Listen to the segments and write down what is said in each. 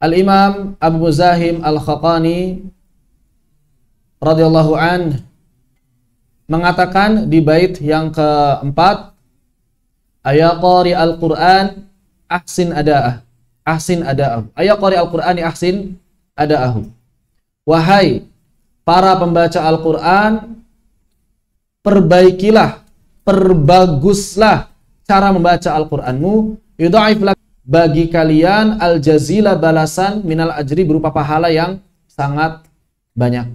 Al-Imam Abu Zahim Al-Khaqani radhiyallahu an mengatakan di bait yang keempat ayat qari al-Qur'an ahsin ada'ah ahsin ada'ah ayat qari al-Qur'an ahsin ada'ah wahai para pembaca Al-Qur'an perbaikilah perbaguslah cara membaca Al-Qur'anmu yudhaif lak bagi kalian al jazila balasan minal ajri berupa pahala yang sangat banyak.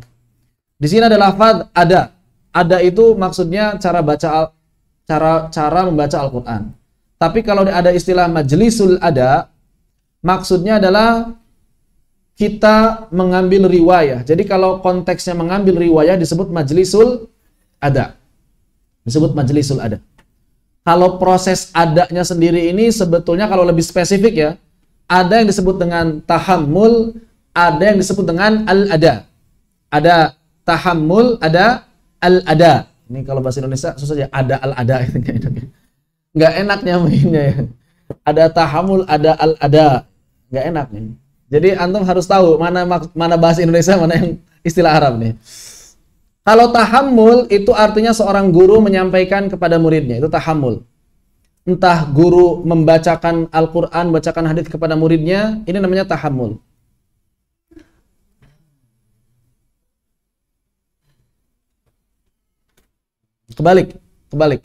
Di sini ada lafaz ada. Ada itu maksudnya cara baca cara cara membaca Al-Qur'an. Tapi kalau ada istilah majlisul ada maksudnya adalah kita mengambil riwayah. Jadi kalau konteksnya mengambil riwayah disebut majlisul ada. Disebut majlisul ada. Kalau proses adanya sendiri ini sebetulnya kalau lebih spesifik ya, ada yang disebut dengan tahammul, ada yang disebut dengan al-ada. Ada tahammul, ada al-ada. Ini kalau bahasa Indonesia susah ya, ada al-ada. Gitu. Nggak enaknya mainnya. ya. Ada tahammul, ada al-ada. Nggak enak nih. Jadi antum harus tahu mana mana bahasa Indonesia, mana yang istilah Arab nih. Kalau tahammul itu artinya seorang guru menyampaikan kepada muridnya, itu tahammul. Entah guru membacakan Al-Qur'an, membacakan hadis kepada muridnya, ini namanya tahammul. Kebalik, kebalik.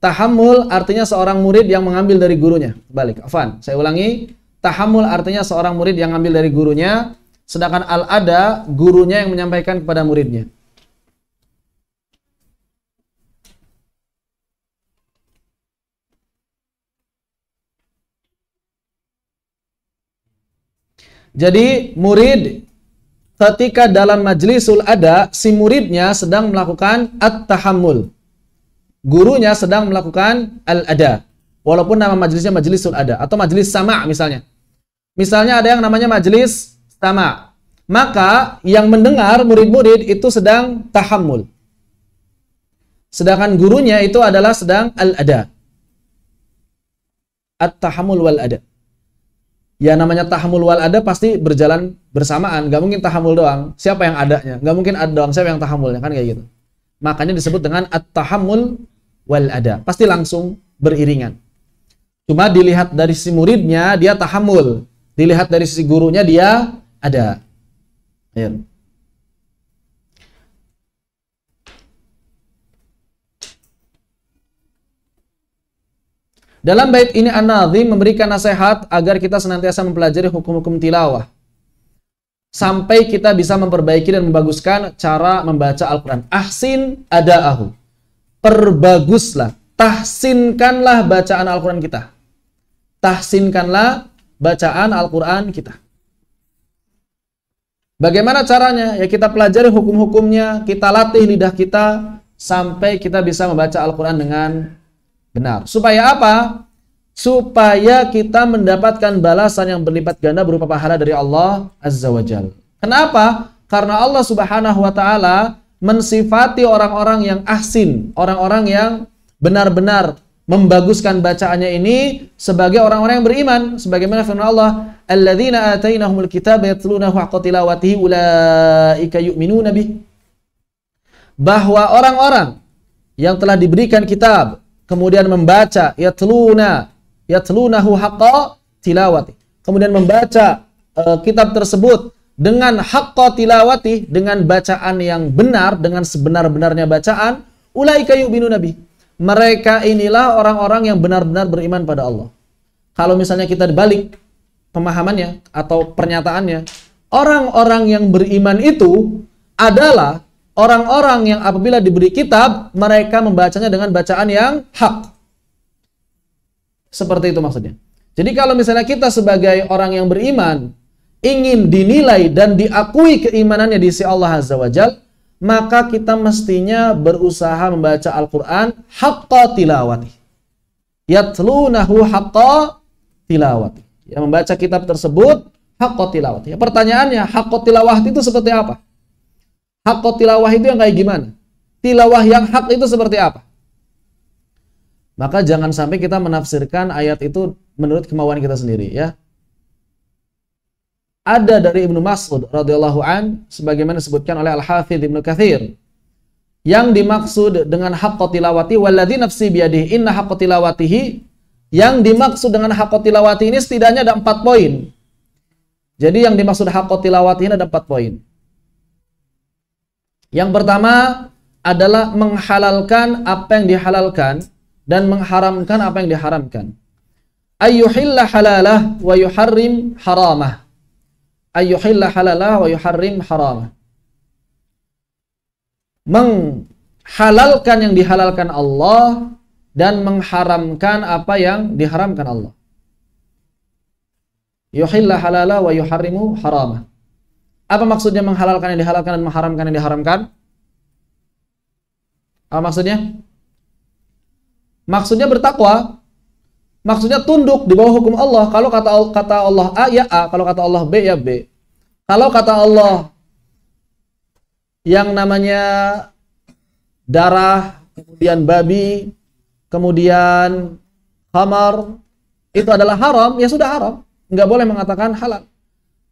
Tahammul artinya seorang murid yang mengambil dari gurunya. Kebalik. Afan, saya ulangi. Tahammul artinya seorang murid yang mengambil dari gurunya, sedangkan al-ada gurunya yang menyampaikan kepada muridnya. Jadi murid ketika dalam majlisul ada si muridnya sedang melakukan at-tahammul. Gurunya sedang melakukan al-ada. Walaupun nama majlisnya majlisul ada atau majlis sama misalnya. Misalnya ada yang namanya majlis sama. Maka yang mendengar murid-murid itu sedang tahammul. Sedangkan gurunya itu adalah sedang al-ada. At-tahammul wal-ada ya namanya tahamul wal ada pasti berjalan bersamaan. Gak mungkin tahamul doang. Siapa yang adanya? Gak mungkin ada doang. Siapa yang tahamulnya? Kan kayak gitu. Makanya disebut dengan at-tahamul wal ada. Pasti langsung beriringan. Cuma dilihat dari si muridnya dia tahamul. Dilihat dari si gurunya dia ada. Iya. Dalam bait ini An-Nazim memberikan nasihat agar kita senantiasa mempelajari hukum-hukum tilawah sampai kita bisa memperbaiki dan membaguskan cara membaca Al-Qur'an. Ahsin adaahu. Perbaguslah, tahsinkanlah bacaan Al-Qur'an kita. Tahsinkanlah bacaan Al-Qur'an kita. Bagaimana caranya? Ya kita pelajari hukum-hukumnya, kita latih lidah kita sampai kita bisa membaca Al-Qur'an dengan benar. Supaya apa? Supaya kita mendapatkan balasan yang berlipat ganda berupa pahala dari Allah Azza wa Jal. Kenapa? Karena Allah Subhanahu wa taala mensifati orang-orang yang ahsin, orang-orang yang benar-benar membaguskan bacaannya ini sebagai orang-orang yang beriman sebagaimana firman Allah alladzina atainahumul kitaba yatlunahu haqqa tilawatihi ulaika yu'minuna bih bahwa orang-orang yang telah diberikan kitab kemudian membaca yatluna yatlunahu haqqa tilawati kemudian membaca uh, kitab tersebut dengan haqqa tilawati dengan bacaan yang benar dengan sebenar-benarnya bacaan ulaika yu'minu nabi mereka inilah orang-orang yang benar-benar beriman pada Allah kalau misalnya kita dibalik pemahamannya atau pernyataannya orang-orang yang beriman itu adalah orang-orang yang apabila diberi kitab, mereka membacanya dengan bacaan yang hak. Seperti itu maksudnya. Jadi kalau misalnya kita sebagai orang yang beriman, ingin dinilai dan diakui keimanannya di sisi Allah Azza wa Jal, maka kita mestinya berusaha membaca Al-Quran haqqa tilawati. Yatlunahu haqqa tilawati. Ya, membaca kitab tersebut haqqa tilawati. Ya, pertanyaannya, haqqa tilawati itu seperti apa? Hakko tilawah itu yang kayak gimana? Tilawah yang hak itu seperti apa? Maka jangan sampai kita menafsirkan ayat itu menurut kemauan kita sendiri ya. Ada dari Ibnu Mas'ud radhiyallahu an sebagaimana disebutkan oleh Al-Hafidz Ibnu Katsir yang dimaksud dengan hakko tilawati walladzi nafsi biyadihi inna haqqat tilawatihi yang dimaksud dengan haqqat tilawati ini setidaknya ada empat poin. Jadi yang dimaksud haqqat tilawati ini ada empat poin. Yang pertama adalah menghalalkan apa yang dihalalkan dan mengharamkan apa yang diharamkan. Ayyuhilla halalah wa yuharrim haramah. Ayyuhilla halalah wa yuharrim haramah. Menghalalkan yang dihalalkan Allah dan mengharamkan apa yang diharamkan Allah. Yuhilla halalah wa yuharrimu haramah. Apa maksudnya menghalalkan yang dihalalkan dan mengharamkan yang diharamkan? Apa maksudnya? Maksudnya bertakwa. Maksudnya tunduk di bawah hukum Allah. Kalau kata kata Allah A ya A, kalau kata Allah B ya B. Kalau kata Allah yang namanya darah, kemudian babi, kemudian khamar, itu adalah haram, ya sudah haram. Nggak boleh mengatakan halal.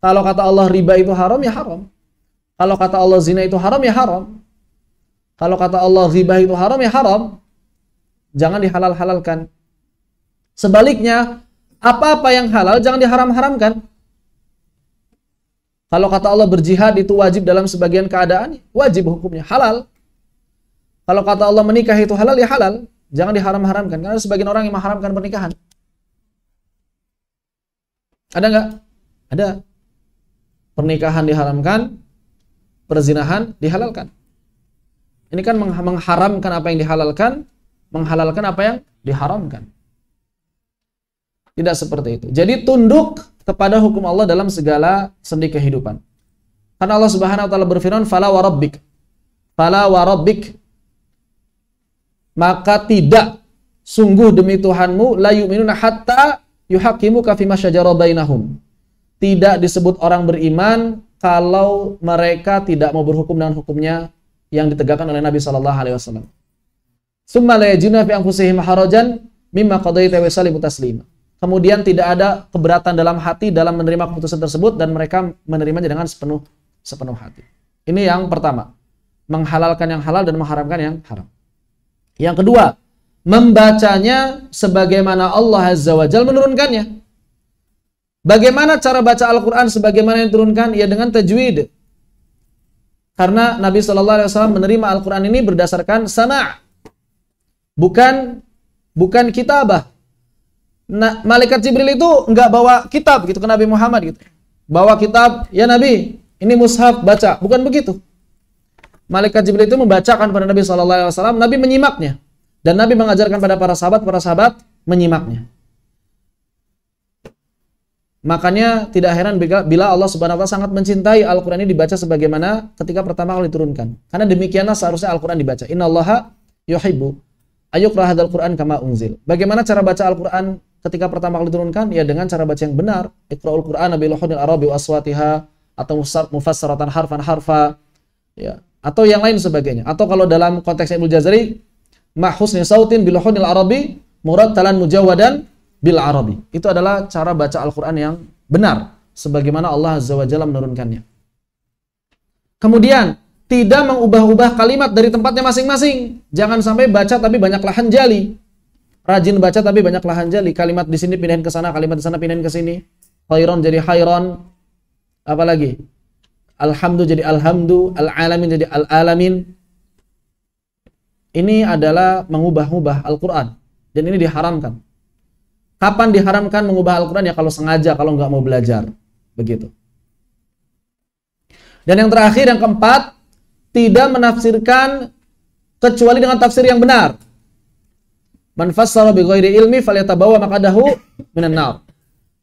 Kalau kata Allah riba itu haram, ya haram. Kalau kata Allah zina itu haram, ya haram. Kalau kata Allah riba itu haram, ya haram. Jangan dihalal-halalkan. Sebaliknya, apa-apa yang halal jangan diharam-haramkan. Kalau kata Allah berjihad itu wajib dalam sebagian keadaan, wajib hukumnya halal. Kalau kata Allah menikah itu halal ya halal, jangan diharam-haramkan. Karena ada sebagian orang yang mengharamkan pernikahan. Ada nggak? Ada pernikahan diharamkan, perzinahan dihalalkan. Ini kan mengharamkan apa yang dihalalkan, menghalalkan apa yang diharamkan. Tidak seperti itu. Jadi tunduk kepada hukum Allah dalam segala sendi kehidupan. Karena Allah Subhanahu wa taala berfirman, "Fala warabbik." Fala warabbik. Maka tidak sungguh demi Tuhanmu la yu'minuna hatta yuhakimu kafima syajara bainahum tidak disebut orang beriman kalau mereka tidak mau berhukum dengan hukumnya yang ditegakkan oleh Nabi Shallallahu Alaihi Wasallam. Summa layajuna fi anfusihim harajan mimma qadaita wa salimu Kemudian tidak ada keberatan dalam hati dalam menerima keputusan tersebut dan mereka menerimanya dengan sepenuh sepenuh hati. Ini yang pertama, menghalalkan yang halal dan mengharamkan yang haram. Yang kedua, membacanya sebagaimana Allah Azza wa Jalla menurunkannya. Bagaimana cara baca Al-Quran sebagaimana yang diturunkan? Ya dengan tajwid. Karena Nabi Shallallahu Alaihi Wasallam menerima Al-Quran ini berdasarkan sana, bukan bukan kitabah. Nah, malaikat Jibril itu nggak bawa kitab gitu ke Nabi Muhammad gitu. Bawa kitab, ya Nabi, ini mushaf baca, bukan begitu. Malaikat Jibril itu membacakan pada Nabi Shallallahu Alaihi Wasallam, Nabi menyimaknya dan Nabi mengajarkan pada para sahabat, para sahabat menyimaknya. Makanya tidak heran bila Allah Subhanahu wa taala sangat mencintai Al-Qur'an ini dibaca sebagaimana ketika pertama kali diturunkan. Karena demikianlah seharusnya Al-Qur'an dibaca. Innallaha yuhibbu ayuqra hadzal Qur'an kama unzil. Bagaimana cara baca Al-Qur'an ketika pertama kali diturunkan? Ya dengan cara baca yang benar. Iqra'ul Qur'ana bi luhunil arabi wa aswatiha atau mufassaratan harfan harfa ya atau yang lain sebagainya. Atau kalau dalam konteks Ibnu Jazari mahusni sautin bi luhunil arabi murattalan mujawadan bil arabi. Itu adalah cara baca Al-Quran yang benar. Sebagaimana Allah Azza wa Jalla menurunkannya. Kemudian, tidak mengubah-ubah kalimat dari tempatnya masing-masing. Jangan sampai baca tapi banyak lahan jali. Rajin baca tapi banyak lahan jali. Kalimat di sini pindahin ke sana, kalimat di sana pindahin ke sini. Khairon jadi khairon. Apalagi? Alhamdu jadi alhamdu, al-alamin jadi al-alamin. Ini adalah mengubah-ubah Al-Quran. Dan ini diharamkan. Kapan diharamkan mengubah Al-Quran? Ya kalau sengaja, kalau nggak mau belajar. Begitu. Dan yang terakhir, yang keempat, tidak menafsirkan kecuali dengan tafsir yang benar. Man ilmi falyatabawa maka minan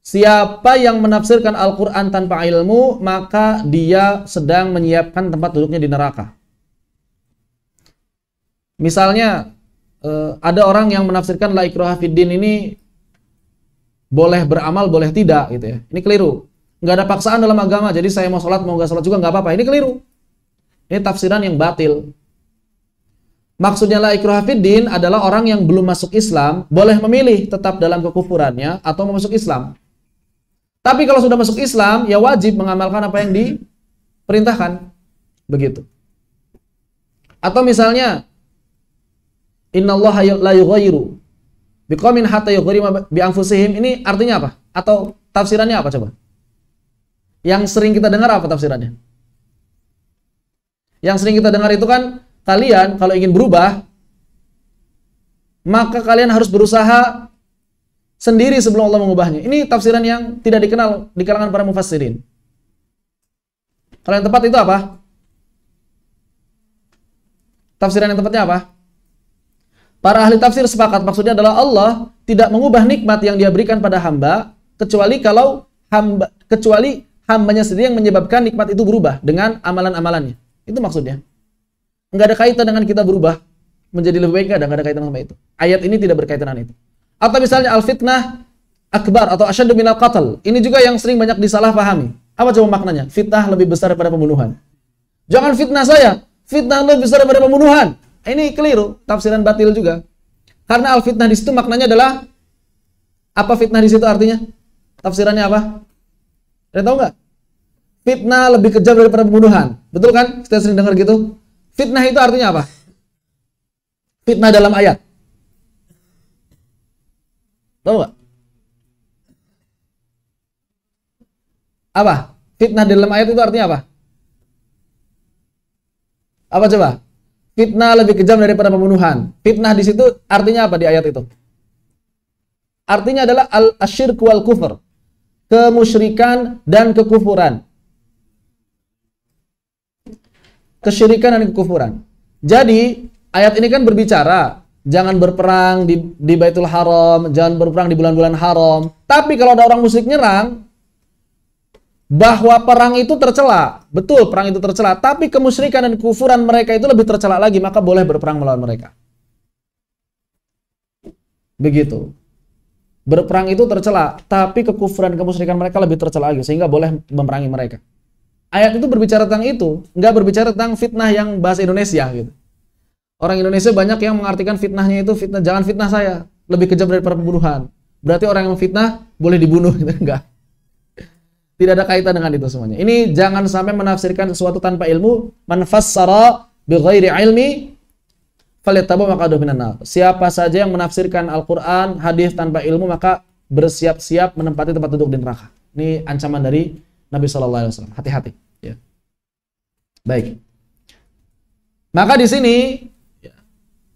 Siapa yang menafsirkan Al-Qur'an tanpa ilmu, maka dia sedang menyiapkan tempat duduknya di neraka. Misalnya eh, ada orang yang menafsirkan la ikraha fiddin ini boleh beramal, boleh tidak gitu ya. Ini keliru. Nggak ada paksaan dalam agama. Jadi saya mau sholat, mau nggak sholat juga nggak apa-apa. Ini keliru. Ini tafsiran yang batil. Maksudnya la ikrohafidin adalah orang yang belum masuk Islam boleh memilih tetap dalam kekufurannya atau mau masuk Islam. Tapi kalau sudah masuk Islam ya wajib mengamalkan apa yang diperintahkan. Begitu. Atau misalnya inna Allah la Bikomin hatta yughrima bi anfusihim ini artinya apa? Atau tafsirannya apa coba? Yang sering kita dengar apa tafsirannya? Yang sering kita dengar itu kan kalian kalau ingin berubah maka kalian harus berusaha sendiri sebelum Allah mengubahnya. Ini tafsiran yang tidak dikenal di kalangan para mufassirin. Kalau yang tepat itu apa? Tafsiran yang tepatnya apa? Para ahli tafsir sepakat maksudnya adalah Allah tidak mengubah nikmat yang dia berikan pada hamba kecuali kalau hamba kecuali hambanya sendiri yang menyebabkan nikmat itu berubah dengan amalan-amalannya. Itu maksudnya. Enggak ada kaitan dengan kita berubah menjadi lebih baik enggak ada, enggak ada kaitan sama itu. Ayat ini tidak berkaitan dengan itu. Atau misalnya al-fitnah akbar atau asyaddu minal qatl. Ini juga yang sering banyak disalahpahami. Apa coba maknanya? Fitnah lebih besar daripada pembunuhan. Jangan fitnah saya, fitnah lebih besar daripada pembunuhan. Ini keliru, tafsiran batil juga. Karena al fitnah di situ maknanya adalah apa fitnah di situ artinya? Tafsirannya apa? Ada tahu nggak? Fitnah lebih kejam daripada pembunuhan. Betul kan? Kita sering dengar gitu. Fitnah itu artinya apa? Fitnah dalam ayat. Tahu nggak? Apa? Fitnah dalam ayat itu artinya apa? Apa coba? Fitnah lebih kejam daripada pembunuhan. Fitnah di situ artinya apa di ayat itu? Artinya adalah al-asyirku wal kufur. Kemusyrikan dan kekufuran. Kesyirikan dan kekufuran. Jadi, ayat ini kan berbicara jangan berperang di, di Baitul Haram, jangan berperang di bulan-bulan haram. Tapi kalau ada orang musyrik nyerang, bahwa perang itu tercela. Betul, perang itu tercela, tapi kemusyrikan dan kufuran mereka itu lebih tercela lagi, maka boleh berperang melawan mereka. Begitu. Berperang itu tercela, tapi kekufuran kemusyrikan mereka lebih tercela lagi sehingga boleh memerangi mereka. Ayat itu berbicara tentang itu, nggak berbicara tentang fitnah yang bahasa Indonesia gitu. Orang Indonesia banyak yang mengartikan fitnahnya itu fitnah, jangan fitnah saya, lebih kejam dari pembunuhan. Berarti orang yang fitnah boleh dibunuh gitu enggak? Tidak ada kaitan dengan itu semuanya. Ini jangan sampai menafsirkan sesuatu tanpa ilmu. Manfasara bighairi ilmi falyattabu maka minan Siapa saja yang menafsirkan Al-Qur'an, hadis tanpa ilmu maka bersiap-siap menempati tempat duduk di neraka. Ini ancaman dari Nabi sallallahu alaihi wasallam. Hati-hati, ya. Baik. Maka di sini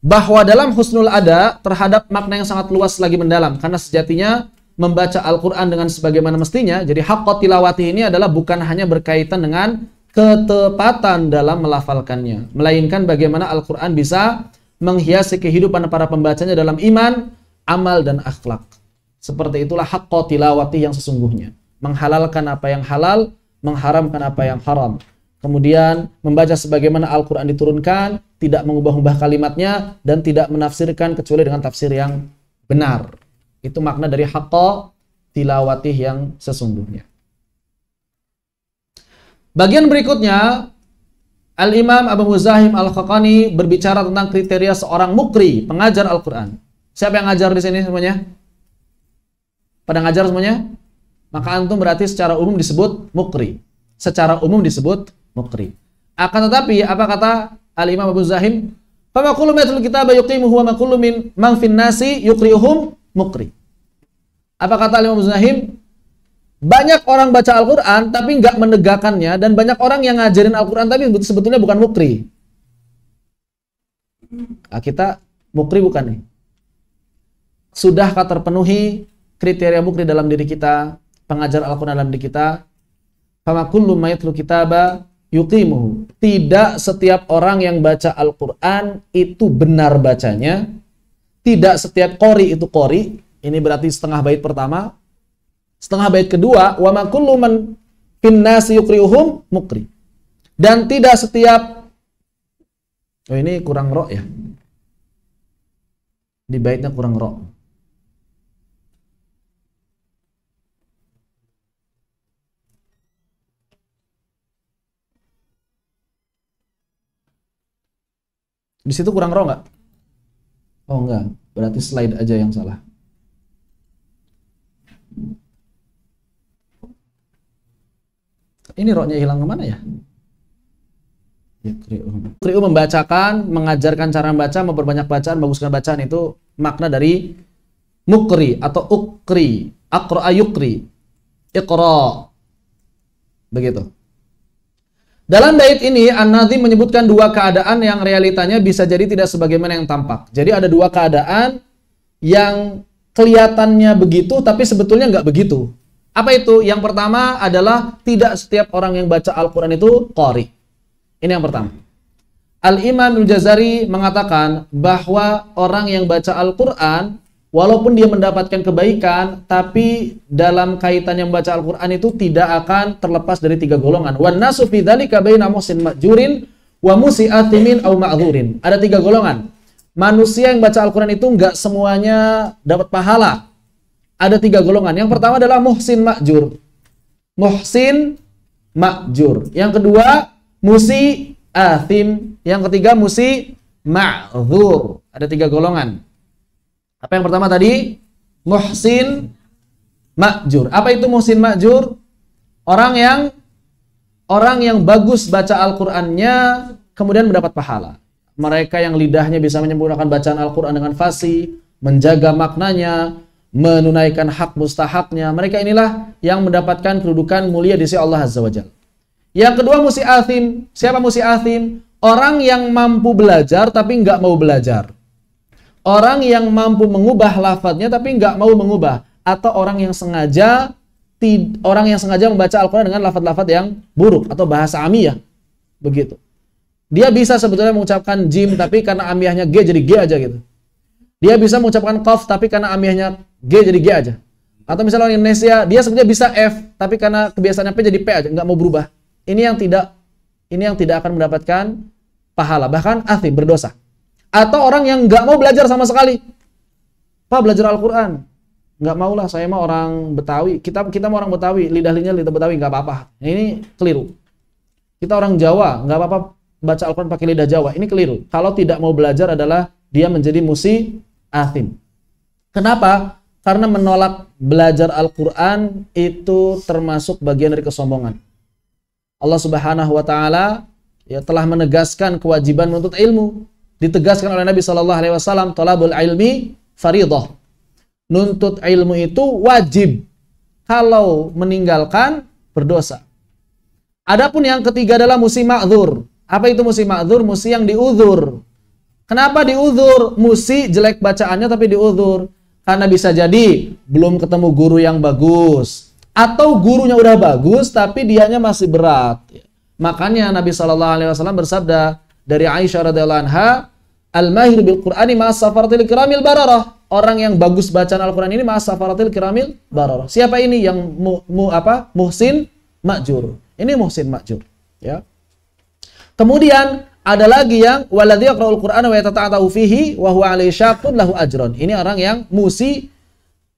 bahwa dalam husnul ada terhadap makna yang sangat luas lagi mendalam karena sejatinya membaca Al-Quran dengan sebagaimana mestinya. Jadi hakot tilawati ini adalah bukan hanya berkaitan dengan ketepatan dalam melafalkannya. Melainkan bagaimana Al-Quran bisa menghiasi kehidupan para pembacanya dalam iman, amal, dan akhlak. Seperti itulah hakot tilawati yang sesungguhnya. Menghalalkan apa yang halal, mengharamkan apa yang haram. Kemudian membaca sebagaimana Al-Quran diturunkan, tidak mengubah-ubah kalimatnya, dan tidak menafsirkan kecuali dengan tafsir yang benar. Itu makna dari haqqa tilawatih yang sesungguhnya. Bagian berikutnya, Al-Imam Abu Muzahim Al-Khaqani berbicara tentang kriteria seorang mukri, pengajar Al-Quran. Siapa yang ngajar di sini semuanya? Pada ngajar semuanya? Maka antum berarti secara umum disebut mukri. Secara umum disebut mukri. Akan tetapi, apa kata Al-Imam Abu Zahim? Fama kullu kita kitab yuqimuhu wa ma kullu min man mukri. Apa kata Imam Zahim? Banyak orang baca Al-Quran tapi nggak menegakkannya dan banyak orang yang ngajarin Al-Quran tapi sebetulnya bukan mukri. Nah, kita mukri bukan nih? Sudahkah terpenuhi kriteria mukri dalam diri kita, pengajar Al-Quran dalam diri kita? Fama kullu mayatlu kitaba yuqimuhu. Tidak setiap orang yang baca Al-Quran itu benar bacanya, tidak setiap kori itu kori. Ini berarti setengah bait pertama. Setengah bait kedua, wa ma kullu man finnasi yukriuhum mukri. Dan tidak setiap Oh ini kurang roh ya. Di baitnya kurang roh. Di situ kurang roh nggak? Oh enggak, berarti slide aja yang salah. Ini roknya hilang kemana ya? Ya, kriu. membacakan, mengajarkan cara membaca, memperbanyak bacaan, baguskan bacaan itu makna dari mukri atau ukri, akro ayukri ikro, Begitu. Dalam bait ini, An-Nadhim menyebutkan dua keadaan yang realitanya bisa jadi tidak sebagaimana yang tampak. Jadi ada dua keadaan yang kelihatannya begitu, tapi sebetulnya nggak begitu. Apa itu? Yang pertama adalah tidak setiap orang yang baca Al-Quran itu qari. Ini yang pertama. Al-Imam Al-Jazari mengatakan bahwa orang yang baca Al-Quran walaupun dia mendapatkan kebaikan, tapi dalam kaitannya membaca Al-Quran itu tidak akan terlepas dari tiga golongan. Wan nasu ma'jurin wa musi'atimin au Ada tiga golongan. Manusia yang baca Al-Quran itu nggak semuanya dapat pahala. Ada tiga golongan. Yang pertama adalah muhsin ma'jur. Muhsin ma'jur. Yang kedua, musi athim. Yang ketiga, musi ma'zur. Ada tiga golongan. Apa yang pertama tadi? Muhsin Ma'jur. Apa itu Muhsin Ma'jur? Orang yang orang yang bagus baca Al-Qur'annya kemudian mendapat pahala. Mereka yang lidahnya bisa menyempurnakan bacaan Al-Qur'an dengan fasih, menjaga maknanya, menunaikan hak mustahaknya. Mereka inilah yang mendapatkan kedudukan mulia di sisi Allah Azza wa Jalla. Yang kedua musi athim. Siapa musi athim? Orang yang mampu belajar tapi nggak mau belajar. Orang yang mampu mengubah lafadznya tapi nggak mau mengubah atau orang yang sengaja orang yang sengaja membaca Al-Qur'an dengan lafadz-lafadz yang buruk atau bahasa amiyah. Begitu. Dia bisa sebetulnya mengucapkan jim tapi karena amiyahnya g jadi g aja gitu. Dia bisa mengucapkan kof tapi karena amiyahnya g jadi g aja. Atau misalnya orang Indonesia, dia sebetulnya bisa F, tapi karena kebiasaannya P jadi P aja, nggak mau berubah. Ini yang tidak ini yang tidak akan mendapatkan pahala, bahkan asli berdosa. Atau orang yang nggak mau belajar sama sekali. Pak belajar Al-Quran. Nggak mau lah saya mah orang Betawi. Kita kita mah orang Betawi, lidah-lidahnya lidah Betawi, nggak apa-apa. Ini keliru. Kita orang Jawa, nggak apa-apa baca Al-Quran pakai lidah Jawa. Ini keliru. Kalau tidak mau belajar adalah dia menjadi musi asim Kenapa? Karena menolak belajar Al-Quran itu termasuk bagian dari kesombongan. Allah Subhanahu wa taala ya telah menegaskan kewajiban menuntut ilmu ditegaskan oleh Nabi Shallallahu Alaihi Wasallam talabul ilmi faridoh nuntut ilmu itu wajib kalau meninggalkan berdosa adapun yang ketiga adalah musim ma'zur apa itu musim ma'zur musi yang diuzur kenapa diuzur musi jelek bacaannya tapi diuzur karena bisa jadi belum ketemu guru yang bagus atau gurunya udah bagus tapi dianya masih berat makanya Nabi Shallallahu Alaihi Wasallam bersabda dari Aisyah radhiallahu anha Al-mahir bil Qur'ani ma safaratil kiramil bararah. Orang yang bagus bacaan Al-Qur'an ini ma safaratil kiramil bararah. Siapa ini yang mu, mu apa? Muhsin makjur Ini Muhsin makjur ya. Kemudian ada lagi yang waladhi yaqra'ul Qur'ana wa yatata'atu fihi wa huwa 'alaihi syaqqun lahu ajrun. Ini orang yang musi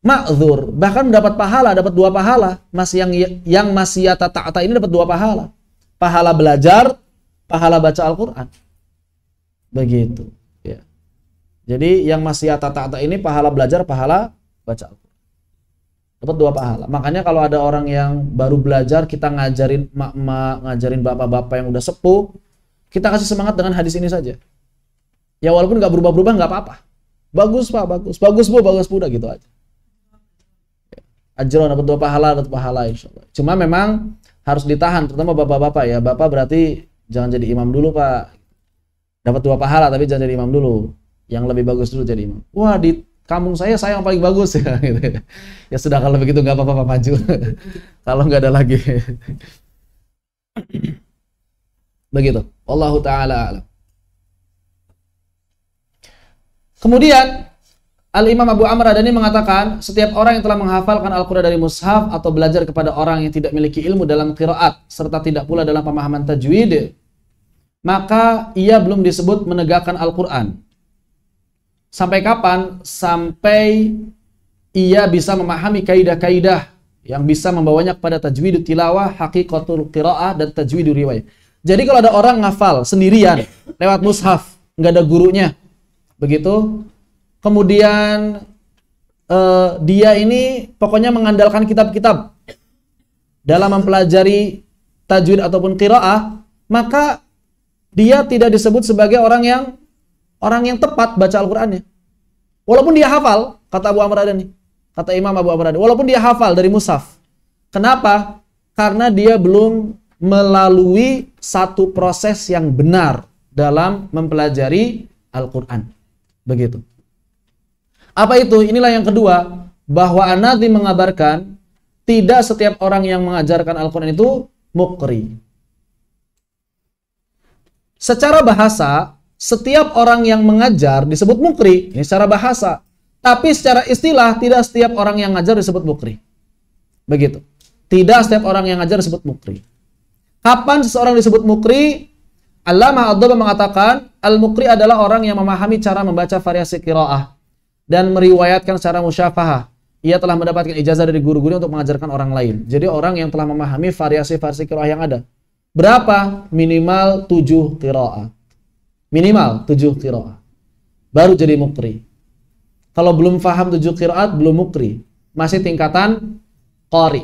ma'dzur, bahkan mendapat pahala, dapat dua pahala. Mas yang yang masih yatata'ata ini dapat dua pahala. Pahala belajar, pahala baca Al-Qur'an. Begitu. Jadi yang masih atata tata ini pahala belajar, pahala baca Al-Quran. Dapat dua pahala. Makanya kalau ada orang yang baru belajar, kita ngajarin mak-mak, ngajarin bapak-bapak yang udah sepuh, kita kasih semangat dengan hadis ini saja. Ya walaupun nggak berubah-berubah nggak apa-apa. Bagus pak, bagus, bagus bu, bagus bu, udah gitu aja. Ajaran dapat dua pahala, dapat pahala insya Allah. Cuma memang harus ditahan, terutama bapak-bapak ya. Bapak berarti jangan jadi imam dulu pak. Dapat dua pahala tapi jangan jadi imam dulu yang lebih bagus dulu jadi imam. Wah di kampung saya saya yang paling bagus ya. Gitu. Ya sudah kalau begitu nggak apa-apa maju. kalau nggak ada lagi. Begitu. Allah taala alam. Kemudian Al-Imam Abu Amr Adani mengatakan, setiap orang yang telah menghafalkan Al-Quran dari mushaf atau belajar kepada orang yang tidak memiliki ilmu dalam qiraat serta tidak pula dalam pemahaman tajwid, maka ia belum disebut menegakkan Al-Quran Sampai kapan? Sampai ia bisa memahami kaidah-kaidah yang bisa membawanya kepada tajwidut tilawah, hakikatul qiraah dan tajwidul riwayah. Jadi kalau ada orang ngafal sendirian lewat mushaf, nggak ada gurunya, begitu. Kemudian uh, dia ini pokoknya mengandalkan kitab-kitab dalam mempelajari tajwid ataupun qiraah, maka dia tidak disebut sebagai orang yang orang yang tepat baca Al-Qur'annya. Walaupun dia hafal, kata Abu Amr Adani, kata Imam Abu Amr Adani, walaupun dia hafal dari mushaf. Kenapa? Karena dia belum melalui satu proses yang benar dalam mempelajari Al-Qur'an. Begitu. Apa itu? Inilah yang kedua, bahwa Anadi mengabarkan tidak setiap orang yang mengajarkan Al-Qur'an itu mukri. Secara bahasa, setiap orang yang mengajar disebut mukri. Ini secara bahasa. Tapi secara istilah tidak setiap orang yang ngajar disebut mukri. Begitu. Tidak setiap orang yang ngajar disebut mukri. Kapan seseorang disebut mukri? Allama Abdullah mengatakan, Al-Mukri adalah orang yang memahami cara membaca variasi kiroah dan meriwayatkan secara musyafahah. Ia telah mendapatkan ijazah dari guru-guru untuk mengajarkan orang lain. Jadi orang yang telah memahami variasi-variasi kiroah yang ada. Berapa? Minimal tujuh kiroah. Minimal tujuh kiroah Baru jadi mukri. Kalau belum faham tujuh kiroat belum mukri. Masih tingkatan kori.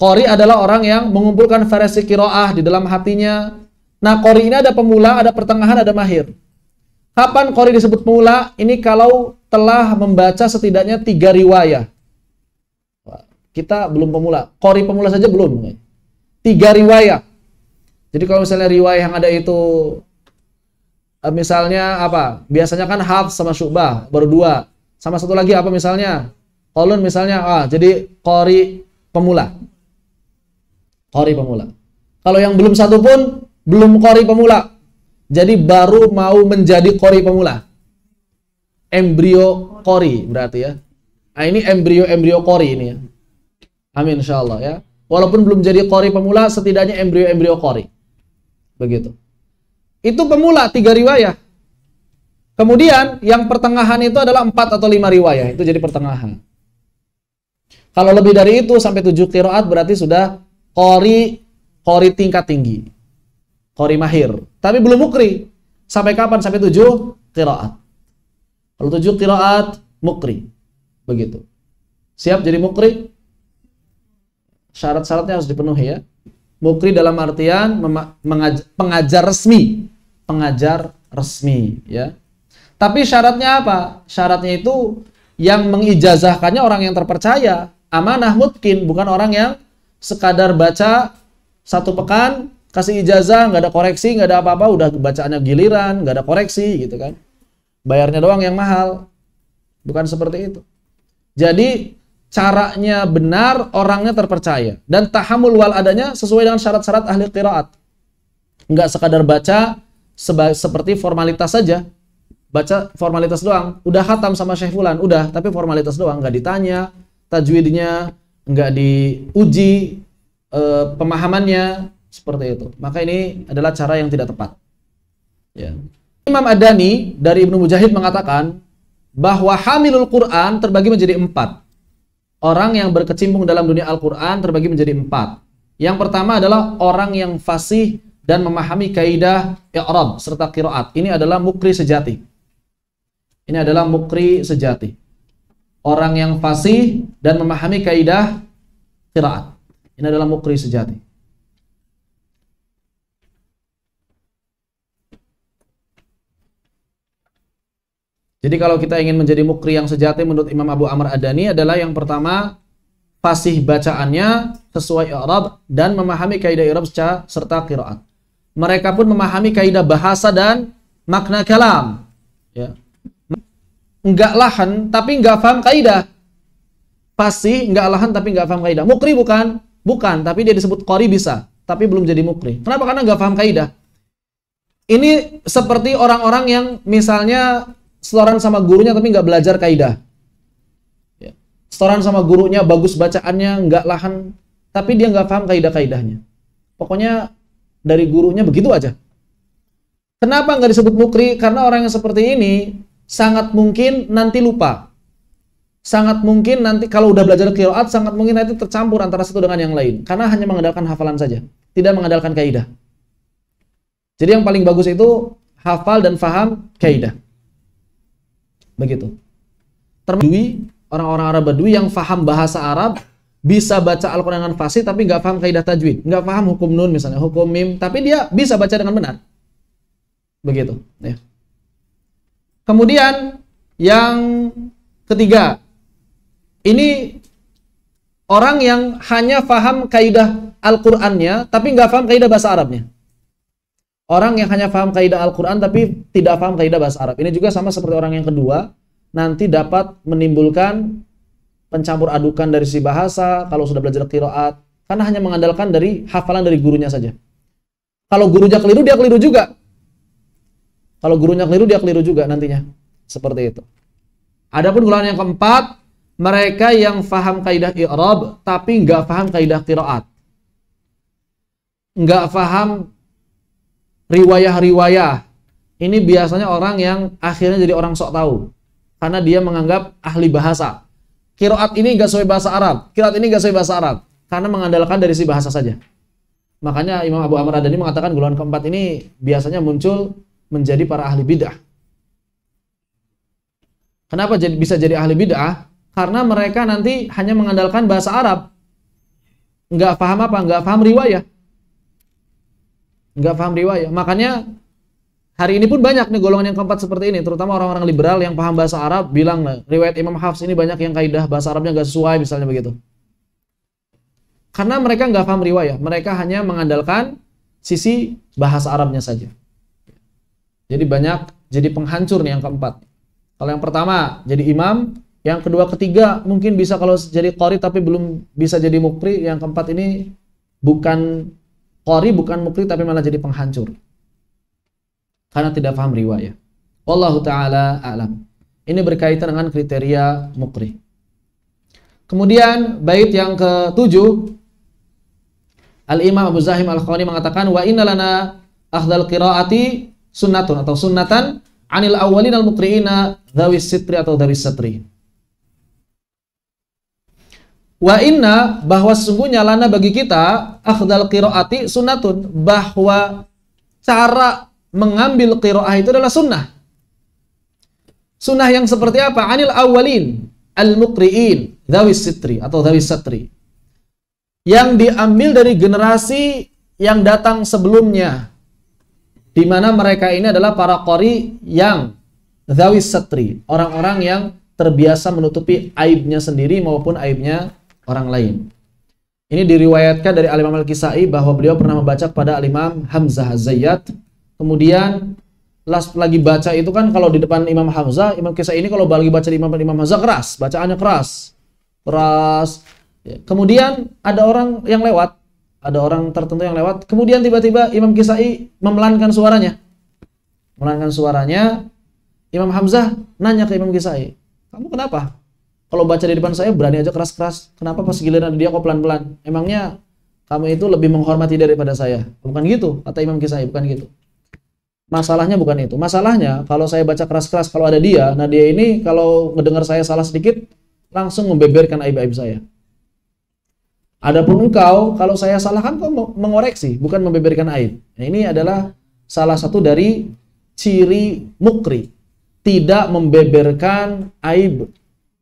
Kori adalah orang yang mengumpulkan versi kiroah di dalam hatinya. Nah, kori ini ada pemula, ada pertengahan, ada mahir. Kapan kori disebut pemula? Ini kalau telah membaca setidaknya tiga riwayah. Kita belum pemula. kori pemula saja belum. Tiga riwayah. Jadi kalau misalnya riwayah yang ada itu Eh, misalnya apa? Biasanya kan half sama Syubah berdua. Sama satu lagi apa misalnya? Kolun misalnya ah jadi kori pemula. Kori pemula. Kalau yang belum satu pun belum kori pemula. Jadi baru mau menjadi kori pemula. Embrio kori berarti ya. Nah, ini embrio embrio kori ini ya. Amin insyaallah ya. Walaupun belum jadi kori pemula setidaknya embrio embrio kori. Begitu. Itu pemula tiga riwayah. Kemudian yang pertengahan itu adalah empat atau lima riwayah. Itu jadi pertengahan. Kalau lebih dari itu sampai tujuh kiroat berarti sudah kori kori tingkat tinggi. Kori mahir. Tapi belum mukri. Sampai kapan? Sampai tujuh kiroat. Kalau tujuh kiroat, mukri. Begitu. Siap jadi mukri? Syarat-syaratnya harus dipenuhi ya. Mukri dalam artian mengajar resmi pengajar resmi ya. Tapi syaratnya apa? Syaratnya itu yang mengijazahkannya orang yang terpercaya, amanah mungkin bukan orang yang sekadar baca satu pekan kasih ijazah nggak ada koreksi nggak ada apa-apa udah bacaannya giliran nggak ada koreksi gitu kan bayarnya doang yang mahal bukan seperti itu jadi caranya benar orangnya terpercaya dan tahamul wal adanya sesuai dengan syarat-syarat ahli qiraat nggak sekadar baca Seba seperti formalitas saja. Baca formalitas doang. Udah hatam sama Syekh Fulan, udah, tapi formalitas doang, nggak ditanya tajwidnya, nggak diuji e, pemahamannya seperti itu. Maka ini adalah cara yang tidak tepat. Ya. Imam Adani dari Ibnu Mujahid mengatakan bahwa hamilul Quran terbagi menjadi empat. Orang yang berkecimpung dalam dunia Al-Quran terbagi menjadi empat. Yang pertama adalah orang yang fasih dan memahami kaidah i'rab serta qiraat. Ini adalah mukri sejati. Ini adalah mukri sejati. Orang yang fasih dan memahami kaidah qiraat. Ini adalah mukri sejati. Jadi kalau kita ingin menjadi mukri yang sejati menurut Imam Abu Amr Adani adalah yang pertama fasih bacaannya sesuai Arab dan memahami kaidah i'rab serta qiraat. Mereka pun memahami kaidah bahasa dan makna kalam. Ya. Enggak lahan tapi enggak faham kaidah. Pasti enggak lahan tapi enggak faham kaidah. Mukri bukan? Bukan, tapi dia disebut qori bisa, tapi belum jadi mukri. Kenapa? Karena enggak faham kaidah. Ini seperti orang-orang yang misalnya setoran sama gurunya tapi nggak belajar kaidah. Ya. Setoran sama gurunya bagus bacaannya nggak lahan, tapi dia nggak faham kaidah kaidahnya. Pokoknya dari gurunya begitu aja. Kenapa nggak disebut mukri? Karena orang yang seperti ini sangat mungkin nanti lupa. Sangat mungkin nanti kalau udah belajar kiroat, sangat mungkin nanti tercampur antara satu dengan yang lain karena hanya mengandalkan hafalan saja, tidak mengandalkan kaidah. Jadi yang paling bagus itu hafal dan faham kaidah. Begitu. Termasuk orang-orang Arab Badui yang faham bahasa Arab bisa baca Al-Quran dengan fasih tapi nggak paham kaidah tajwid, nggak paham hukum nun misalnya, hukum mim, tapi dia bisa baca dengan benar. Begitu. Ya. Kemudian yang ketiga, ini orang yang hanya paham kaidah Al-Qur'annya tapi nggak paham kaidah bahasa Arabnya. Orang yang hanya paham kaidah Al-Qur'an tapi tidak paham kaidah bahasa Arab. Ini juga sama seperti orang yang kedua, nanti dapat menimbulkan pencampur adukan dari si bahasa, kalau sudah belajar kiroat karena hanya mengandalkan dari hafalan dari gurunya saja. Kalau gurunya keliru, dia keliru juga. Kalau gurunya keliru, dia keliru juga nantinya. Seperti itu. Adapun golongan yang keempat, mereka yang faham kaidah i'rab tapi nggak faham kaidah kiroat Nggak faham riwayah-riwayah. Ini biasanya orang yang akhirnya jadi orang sok tahu karena dia menganggap ahli bahasa. Kiroat ini gak sesuai bahasa Arab. Kiroat ini gak sesuai bahasa Arab. Karena mengandalkan dari si bahasa saja. Makanya Imam Abu Amr Adani mengatakan golongan keempat ini biasanya muncul menjadi para ahli bid'ah. Kenapa jadi, bisa jadi ahli bid'ah? Karena mereka nanti hanya mengandalkan bahasa Arab. Nggak paham apa? Nggak paham riwayah. Nggak paham riwayah. Makanya Hari ini pun banyak nih golongan yang keempat seperti ini, terutama orang-orang liberal yang paham bahasa Arab bilang lah, riwayat Imam Hafs ini banyak yang kaidah bahasa Arabnya nggak sesuai misalnya begitu. Karena mereka nggak paham riwayat, mereka hanya mengandalkan sisi bahasa Arabnya saja. Jadi banyak jadi penghancur nih yang keempat. Kalau yang pertama jadi imam, yang kedua ketiga mungkin bisa kalau jadi qori tapi belum bisa jadi mukri, yang keempat ini bukan qori bukan mukri tapi malah jadi penghancur karena tidak paham riwayat Wallahu taala alam. Ini berkaitan dengan kriteria mukri. Kemudian bait yang ketujuh Al Imam Abu Zahim Al Khawani mengatakan wa lana akhdal qiraati sunnatun atau sunnatan anil awwalin al muqri'ina dhawis sitri atau dhawis satri. Wa inna bahwa sesungguhnya lana bagi kita akhdal qiraati sunnatun bahwa cara mengambil qiraah itu adalah sunnah. Sunnah yang seperti apa? Anil awalin, al-muqri'in, dawis sitri atau dawis satri. Yang diambil dari generasi yang datang sebelumnya. Di mana mereka ini adalah para kori yang dawis satri. Orang-orang yang terbiasa menutupi aibnya sendiri maupun aibnya orang lain. Ini diriwayatkan dari Al-Imam Al-Kisai bahwa beliau pernah membaca pada Al-Imam Hamzah zayyad Kemudian last lagi baca itu kan kalau di depan Imam Hamzah, Imam Kisah ini kalau lagi baca di Imam Imam Hamzah keras, bacaannya keras. Keras. Ya, kemudian ada orang yang lewat, ada orang tertentu yang lewat, kemudian tiba-tiba Imam Kisai memelankan suaranya. Memelankan suaranya, Imam Hamzah nanya ke Imam Kisai, "Kamu kenapa? Kalau baca di depan saya berani aja keras-keras. Kenapa pas giliran dia kok pelan-pelan? Emangnya kamu itu lebih menghormati daripada saya?" Bukan gitu, kata Imam Kisai, bukan gitu. Masalahnya bukan itu. Masalahnya kalau saya baca keras-keras kalau ada dia, nah dia ini kalau mendengar saya salah sedikit langsung membeberkan aib-aib saya. Adapun engkau kalau saya salah kan kau mengoreksi, bukan membeberkan aib. Nah, ini adalah salah satu dari ciri mukri, tidak membeberkan aib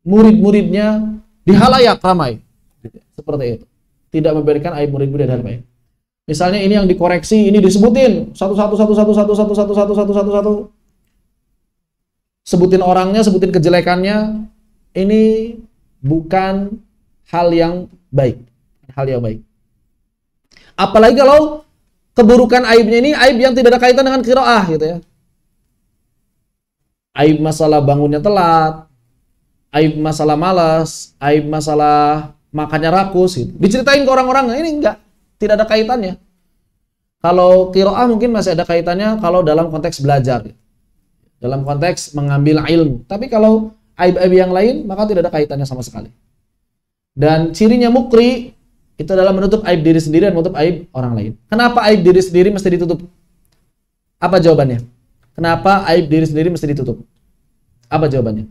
murid-muridnya di halayak ramai. Seperti itu. Tidak membeberkan aib murid muridnya di halayak ramai. Misalnya ini yang dikoreksi, ini disebutin satu satu satu satu satu satu satu satu satu satu satu. Sebutin orangnya, sebutin kejelekannya. Ini bukan hal yang baik, hal yang baik. Apalagi kalau keburukan aibnya ini aib yang tidak ada kaitan dengan kiroah gitu ya. Aib masalah bangunnya telat, aib masalah malas, aib masalah makannya rakus gitu. Diceritain ke orang-orang, ini enggak tidak ada kaitannya. Kalau kiroah mungkin masih ada kaitannya kalau dalam konteks belajar, dalam konteks mengambil ilmu. Tapi kalau aib-aib yang lain maka tidak ada kaitannya sama sekali. Dan cirinya mukri itu adalah menutup aib diri sendiri dan menutup aib orang lain. Kenapa aib diri sendiri mesti ditutup? Apa jawabannya? Kenapa aib diri sendiri mesti ditutup? Apa jawabannya?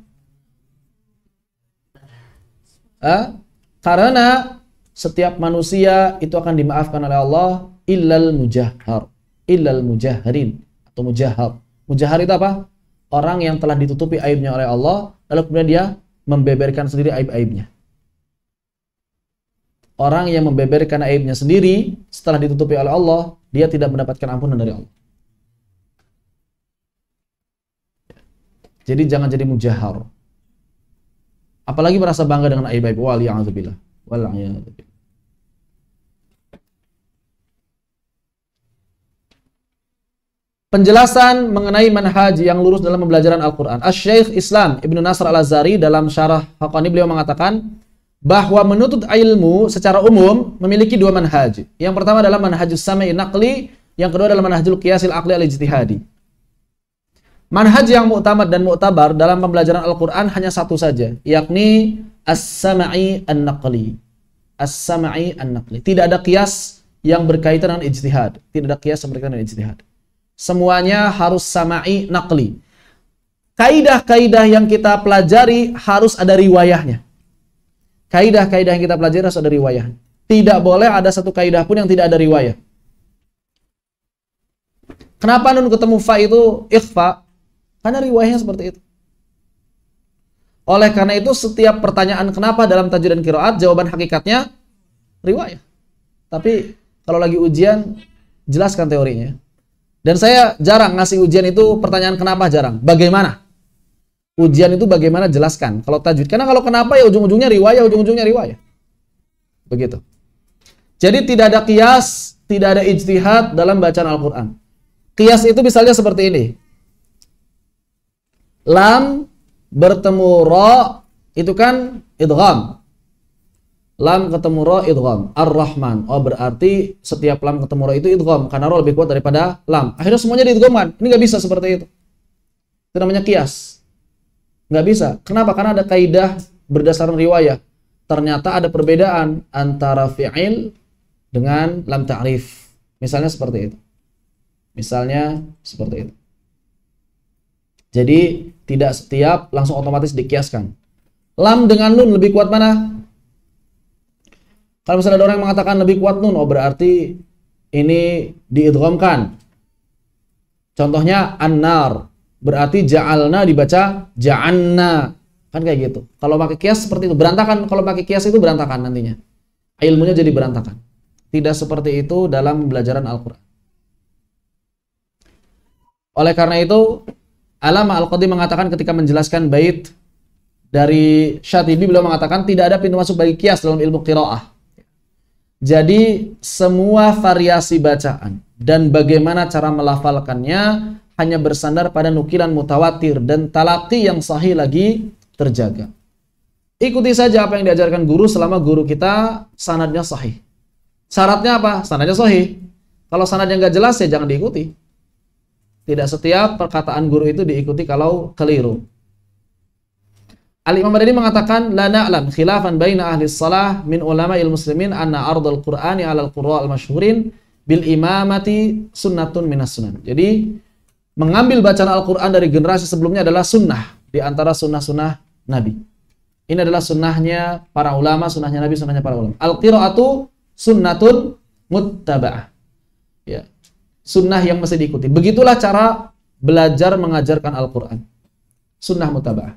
Hah? Karena setiap manusia itu akan dimaafkan oleh Allah illal mujahhar illal mujahharin atau mujahhar mujahhar itu apa orang yang telah ditutupi aibnya oleh Allah lalu kemudian dia membeberkan sendiri aib-aibnya orang yang membeberkan aibnya sendiri setelah ditutupi oleh Allah dia tidak mendapatkan ampunan dari Allah jadi jangan jadi mujahhar apalagi merasa bangga dengan aib-aib wali a'udzubillah ya Penjelasan mengenai manhaj yang lurus dalam pembelajaran Al-Quran. Asy-Syaikh Islam Ibnu Nasr Al-Azhari dalam syarah Haqqani beliau mengatakan bahwa menuntut ilmu secara umum memiliki dua manhaj. Yang pertama adalah manhaj samai naqli, yang kedua adalah manhajul qiyasil aqli al-ijtihadi. Manhaj yang muktamad dan muktabar dalam pembelajaran Al-Quran hanya satu saja, yakni as-sama'i an-naqli as-sam'i an-naqli. Tidak ada kias yang berkaitan dengan ijtihad. Tidak ada kias yang berkaitan dengan ijtihad. Semuanya harus sama'i naqli. Kaidah-kaidah yang kita pelajari harus ada riwayahnya. Kaidah-kaidah yang kita pelajari harus ada riwayah. Tidak boleh ada satu kaidah pun yang tidak ada riwayah. Kenapa nun ketemu fa itu ikhfa? Karena riwayahnya seperti itu. Oleh karena itu setiap pertanyaan kenapa dalam tajwid dan kiroat jawaban hakikatnya riwayat. Tapi kalau lagi ujian jelaskan teorinya. Dan saya jarang ngasih ujian itu pertanyaan kenapa jarang. Bagaimana? Ujian itu bagaimana jelaskan kalau tajwid. Karena kalau kenapa ya ujung-ujungnya riwayat, ujung-ujungnya riwayat. Begitu. Jadi tidak ada kias, tidak ada ijtihad dalam bacaan Al-Quran. Kias itu misalnya seperti ini. Lam bertemu ra itu kan idgham. Lam ketemu ra idgham. Ar-Rahman. Oh berarti setiap lam ketemu ra itu idgham karena ra lebih kuat daripada lam. Akhirnya semuanya diidghamkan. Ini nggak bisa seperti itu. Itu namanya kias. Nggak bisa. Kenapa? Karena ada kaidah berdasarkan riwayah. Ternyata ada perbedaan antara fi'il dengan lam ta'rif. Misalnya seperti itu. Misalnya seperti itu. Jadi tidak setiap langsung otomatis dikiaskan. Lam dengan nun lebih kuat mana? Kalau misalnya ada orang yang mengatakan lebih kuat nun, oh berarti ini diidghamkan. Contohnya annar, berarti ja'alna dibaca ja'anna. Kan kayak gitu. Kalau pakai kias seperti itu, berantakan. Kalau pakai kias itu berantakan nantinya. Ilmunya jadi berantakan. Tidak seperti itu dalam pembelajaran Al-Qur'an. Oleh karena itu, Alama Al-Qadi mengatakan ketika menjelaskan bait dari Syatibi beliau mengatakan tidak ada pintu masuk bagi kias dalam ilmu qiraah. Jadi semua variasi bacaan dan bagaimana cara melafalkannya hanya bersandar pada nukilan mutawatir dan talaki yang sahih lagi terjaga. Ikuti saja apa yang diajarkan guru selama guru kita sanadnya sahih. Syaratnya apa? Sanadnya sahih. Kalau sanadnya nggak jelas ya jangan diikuti. Tidak setiap perkataan guru itu diikuti kalau keliru. Al-Imam ini mengatakan la na'lam khilafan baina ahli salah min ulama il muslimin anna ardul qur'ani 'ala al-qurra al-masyhurin bil imamati sunnatun minas sunan. Jadi mengambil bacaan Al-Qur'an dari generasi sebelumnya adalah sunnah di antara sunnah-sunnah Nabi. Ini adalah sunnahnya para ulama, sunnahnya Nabi, sunnahnya para ulama. Al-qira'atu sunnatun muttaba'ah sunnah yang mesti diikuti. Begitulah cara belajar mengajarkan Al-Quran. Sunnah mutabah.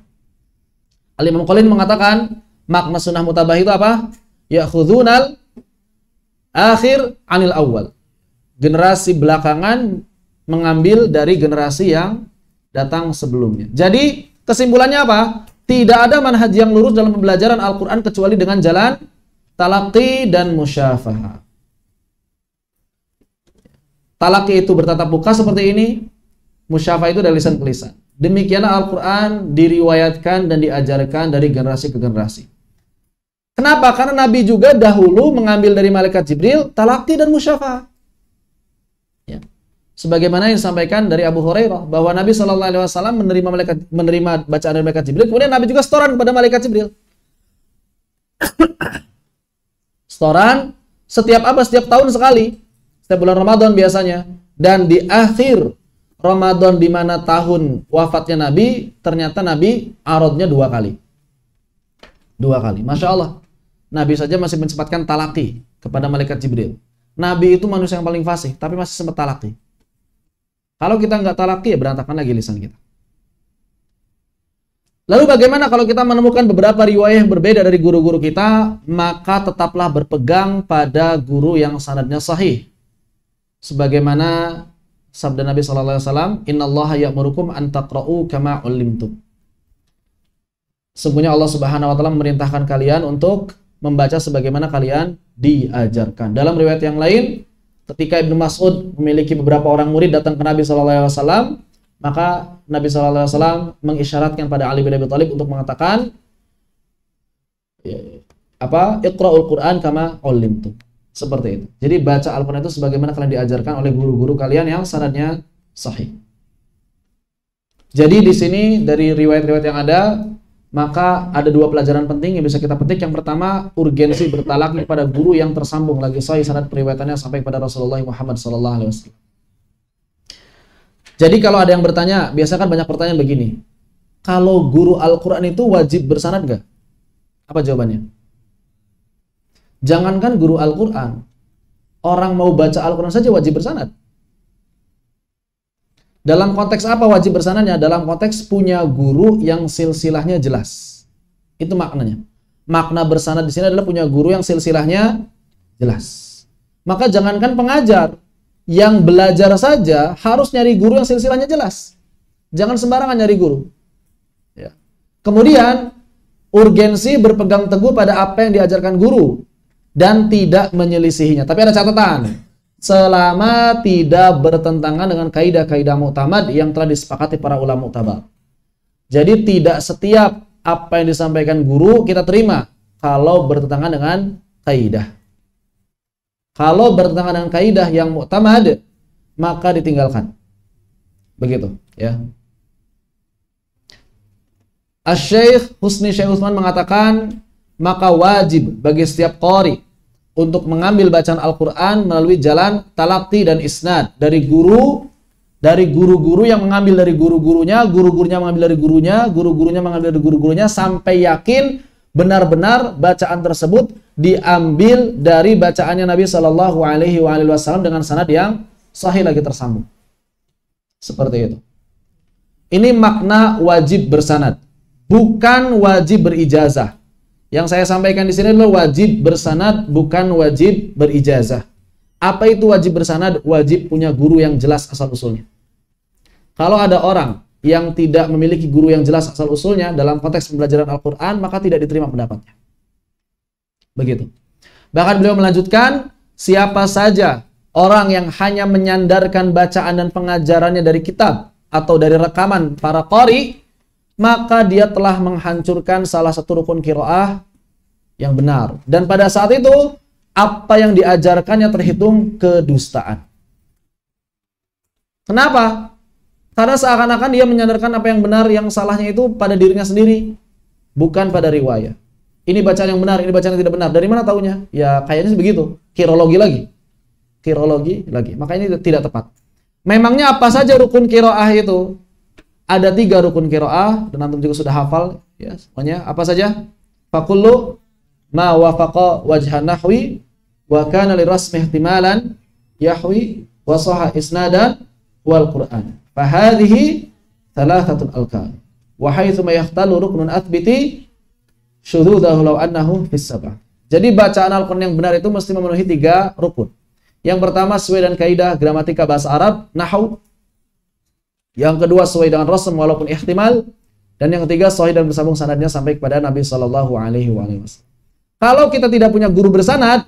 Al-Imam Qalin mengatakan, makna sunnah mutabah itu apa? Ya Ya'khudunal akhir anil awal. Generasi belakangan mengambil dari generasi yang datang sebelumnya. Jadi, kesimpulannya apa? Tidak ada manhaj yang lurus dalam pembelajaran Al-Quran kecuali dengan jalan talaqi dan musyafahah talaki itu bertatap muka seperti ini, musyafa itu dari lisan ke lisan. Demikianlah Al-Quran diriwayatkan dan diajarkan dari generasi ke generasi. Kenapa? Karena Nabi juga dahulu mengambil dari malaikat Jibril talakti dan musyafa. Ya. Sebagaimana yang disampaikan dari Abu Hurairah bahwa Nabi Shallallahu Alaihi Wasallam menerima malaikat menerima bacaan dari malaikat Jibril, kemudian Nabi juga setoran kepada malaikat Jibril. setoran setiap apa? Setiap tahun sekali setiap bulan Ramadan biasanya dan di akhir Ramadan di mana tahun wafatnya Nabi ternyata Nabi arodnya dua kali dua kali Masya Allah Nabi saja masih mencepatkan talaki kepada malaikat Jibril Nabi itu manusia yang paling fasih tapi masih sempat talaki kalau kita nggak talaki ya berantakan lagi lisan kita Lalu bagaimana kalau kita menemukan beberapa riwayat yang berbeda dari guru-guru kita, maka tetaplah berpegang pada guru yang sanadnya sahih sebagaimana sabda Nabi sallallahu alaihi wasallam, Allah ya'murukum an taqra'u kama 'ullimtum." Sungguhnya Allah Subhanahu wa taala memerintahkan kalian untuk membaca sebagaimana kalian diajarkan. Dalam riwayat yang lain, ketika Ibnu Mas'ud memiliki beberapa orang murid datang ke Nabi sallallahu alaihi wasallam, maka Nabi sallallahu alaihi wasallam mengisyaratkan pada Ali bin Abi Thalib untuk mengatakan ya, apa? Iqra'ul Qur'an kama tuh. Seperti itu. Jadi baca Al-Quran itu sebagaimana kalian diajarkan oleh guru-guru kalian yang sanadnya sahih. Jadi di sini dari riwayat-riwayat yang ada, maka ada dua pelajaran penting yang bisa kita petik. Yang pertama, urgensi bertalak kepada guru yang tersambung lagi sahih sanad periwayatannya sampai kepada Rasulullah Muhammad SAW. Jadi kalau ada yang bertanya, biasanya kan banyak pertanyaan begini. Kalau guru Al-Qur'an itu wajib bersanad nggak? Apa jawabannya? Jangankan guru Al-Quran, orang mau baca Al-Quran saja wajib bersanad. Dalam konteks apa wajib bersanadnya? Dalam konteks punya guru yang silsilahnya jelas. Itu maknanya. Makna bersanad di sini adalah punya guru yang silsilahnya jelas. Maka jangankan pengajar, yang belajar saja harus nyari guru yang silsilahnya jelas. Jangan sembarangan nyari guru. Ya. Kemudian urgensi berpegang teguh pada apa yang diajarkan guru dan tidak menyelisihinya. Tapi ada catatan. Selama tidak bertentangan dengan kaidah-kaidah muktamad yang telah disepakati para ulama muktamad. Jadi tidak setiap apa yang disampaikan guru kita terima kalau bertentangan dengan kaidah. Kalau bertentangan dengan kaidah yang muktamad, maka ditinggalkan. Begitu, ya. Asy-Syaikh Husni Syekh Utsman mengatakan, maka wajib bagi setiap qari untuk mengambil bacaan Al-Quran melalui jalan talakti dan isnad dari guru dari guru-guru yang mengambil dari guru-gurunya, guru-gurunya mengambil dari gurunya, guru-gurunya mengambil dari guru-gurunya sampai yakin benar-benar bacaan tersebut diambil dari bacaannya Nabi Shallallahu Alaihi Wasallam dengan sanad yang sahih lagi tersambung. Seperti itu. Ini makna wajib bersanad, bukan wajib berijazah. Yang saya sampaikan di sini adalah wajib bersanad bukan wajib berijazah. Apa itu wajib bersanad? Wajib punya guru yang jelas asal usulnya. Kalau ada orang yang tidak memiliki guru yang jelas asal usulnya dalam konteks pembelajaran Al-Qur'an, maka tidak diterima pendapatnya. Begitu. Bahkan beliau melanjutkan, siapa saja orang yang hanya menyandarkan bacaan dan pengajarannya dari kitab atau dari rekaman para qori maka dia telah menghancurkan salah satu rukun kiroah yang benar. Dan pada saat itu, apa yang diajarkannya terhitung kedustaan. Kenapa? Karena seakan-akan dia menyadarkan apa yang benar, yang salahnya itu pada dirinya sendiri, bukan pada riwayat. Ini bacaan yang benar, ini bacaan yang tidak benar. Dari mana taunya? Ya kayaknya begitu. Kirologi lagi. Kirologi lagi. Maka ini tidak tepat. Memangnya apa saja rukun kiroah itu? Ada tiga rukun kiroah dan antum juga sudah hafal ya semuanya. Apa saja? Fakullu ma wafaqa wajhan nahwi wa kana li rasmi ihtimalan yahwi wa sahha isnadan wal Qur'an. Fa hadhihi thalathatul alkan. Wa haitsu ma yahtalu ruknun athbiti syududahu law annahu fis sab'ah. Jadi bacaan Al-Quran yang benar itu mesti memenuhi tiga rukun. Yang pertama sesuai dan kaidah gramatika bahasa Arab, nahw. Yang kedua sesuai dengan Rasul, walaupun ihtimal dan yang ketiga sahih dan bersambung sanadnya sampai kepada Nabi Shallallahu alaihi wasallam. Kalau kita tidak punya guru bersanad,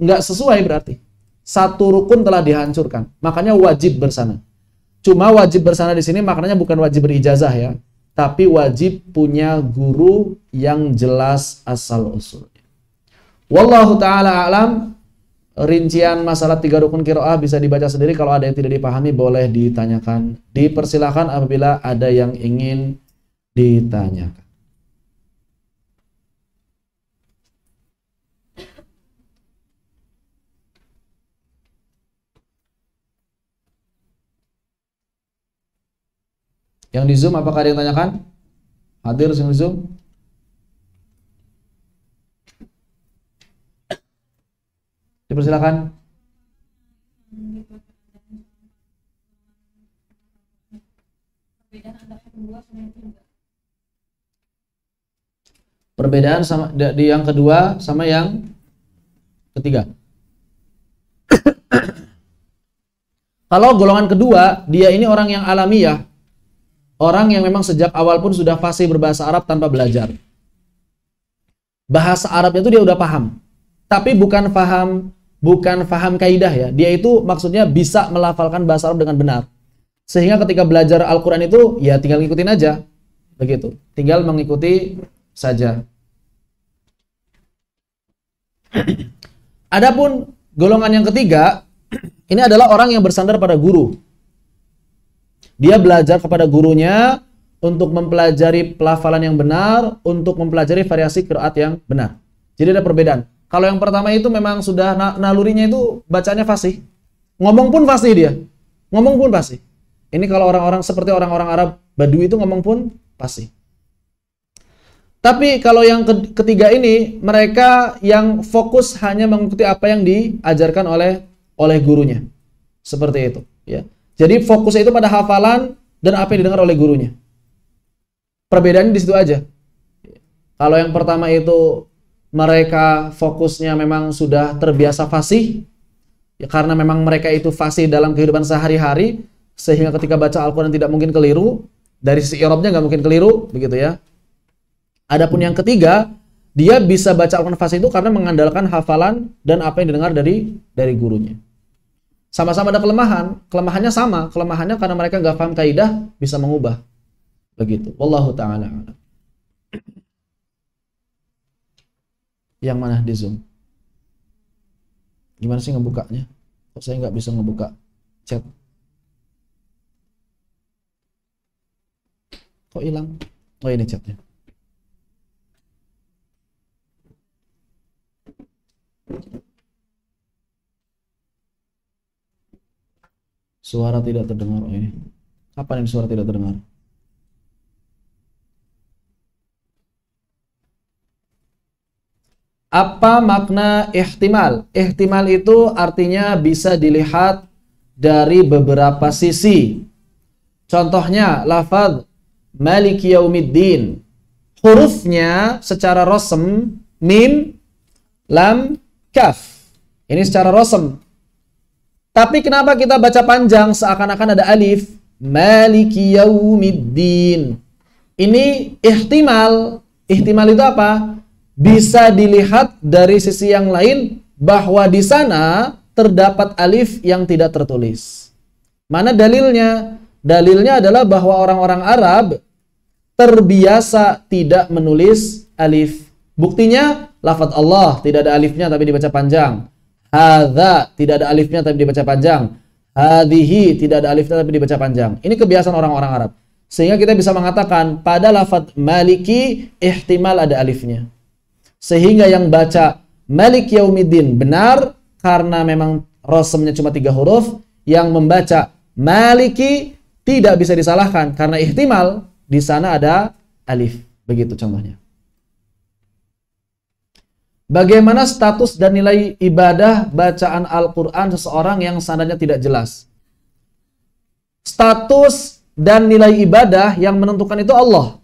nggak sesuai berarti. Satu rukun telah dihancurkan. Makanya wajib bersanad. Cuma wajib bersanad di sini maknanya bukan wajib berijazah ya, tapi wajib punya guru yang jelas asal usulnya. Wallahu taala alam rincian masalah tiga rukun kiroah bisa dibaca sendiri. Kalau ada yang tidak dipahami boleh ditanyakan. Dipersilahkan apabila ada yang ingin ditanyakan. Yang di Zoom apakah ada yang tanyakan? Hadir yang di Zoom? Dipersilakan. Perbedaan sama di yang kedua sama yang ketiga. Kalau golongan kedua, dia ini orang yang alami ya Orang yang memang sejak awal pun sudah fasih berbahasa Arab tanpa belajar. Bahasa Arabnya itu dia udah paham. Tapi bukan paham bukan faham kaidah ya. Dia itu maksudnya bisa melafalkan bahasa Arab dengan benar. Sehingga ketika belajar Al-Qur'an itu ya tinggal ngikutin aja. Begitu. Tinggal mengikuti saja. Adapun golongan yang ketiga ini adalah orang yang bersandar pada guru. Dia belajar kepada gurunya untuk mempelajari pelafalan yang benar, untuk mempelajari variasi kiraat yang benar. Jadi ada perbedaan. Kalau yang pertama itu memang sudah nalurinya itu bacanya fasih. Ngomong pun fasih dia. Ngomong pun fasih. Ini kalau orang-orang seperti orang-orang Arab Badui itu ngomong pun fasih. Tapi kalau yang ketiga ini mereka yang fokus hanya mengikuti apa yang diajarkan oleh oleh gurunya. Seperti itu, ya. Jadi fokusnya itu pada hafalan dan apa yang didengar oleh gurunya. Perbedaannya di situ aja. Kalau yang pertama itu mereka fokusnya memang sudah terbiasa fasih ya karena memang mereka itu fasih dalam kehidupan sehari-hari sehingga ketika baca Al-Qur'an tidak mungkin keliru dari si Eropnya nggak mungkin keliru begitu ya adapun yang ketiga dia bisa baca Al-Qur'an fasih itu karena mengandalkan hafalan dan apa yang didengar dari dari gurunya sama-sama ada kelemahan kelemahannya sama kelemahannya karena mereka nggak paham kaidah bisa mengubah begitu wallahu taala Yang mana di Zoom? Gimana sih ngebukanya? Kok saya nggak bisa ngebuka chat? Kok hilang? Oh ini chatnya. Suara tidak terdengar. Oh ini. Apa ini suara tidak terdengar? Apa makna ihtimal? Ihtimal itu artinya bisa dilihat dari beberapa sisi. Contohnya lafaz Maliki Yaumiddin. Hurufnya secara rosem mim, lam, kaf. Ini secara rosem. Tapi kenapa kita baca panjang seakan-akan ada alif? Maliki Yaumiddin. Ini ihtimal. Ihtimal itu apa? bisa dilihat dari sisi yang lain bahwa di sana terdapat alif yang tidak tertulis. Mana dalilnya? Dalilnya adalah bahwa orang-orang Arab terbiasa tidak menulis alif. Buktinya lafadz Allah tidak ada alifnya tapi dibaca panjang. Hadza tidak ada alifnya tapi dibaca panjang. Hadihi tidak ada alifnya tapi dibaca panjang. Ini kebiasaan orang-orang Arab. Sehingga kita bisa mengatakan pada lafadz Maliki ihtimal ada alifnya sehingga yang baca Malik Yaumidin benar karena memang rosemnya cuma tiga huruf yang membaca Maliki tidak bisa disalahkan karena ihtimal di sana ada alif begitu contohnya Bagaimana status dan nilai ibadah bacaan Al-Quran seseorang yang sananya tidak jelas? Status dan nilai ibadah yang menentukan itu Allah,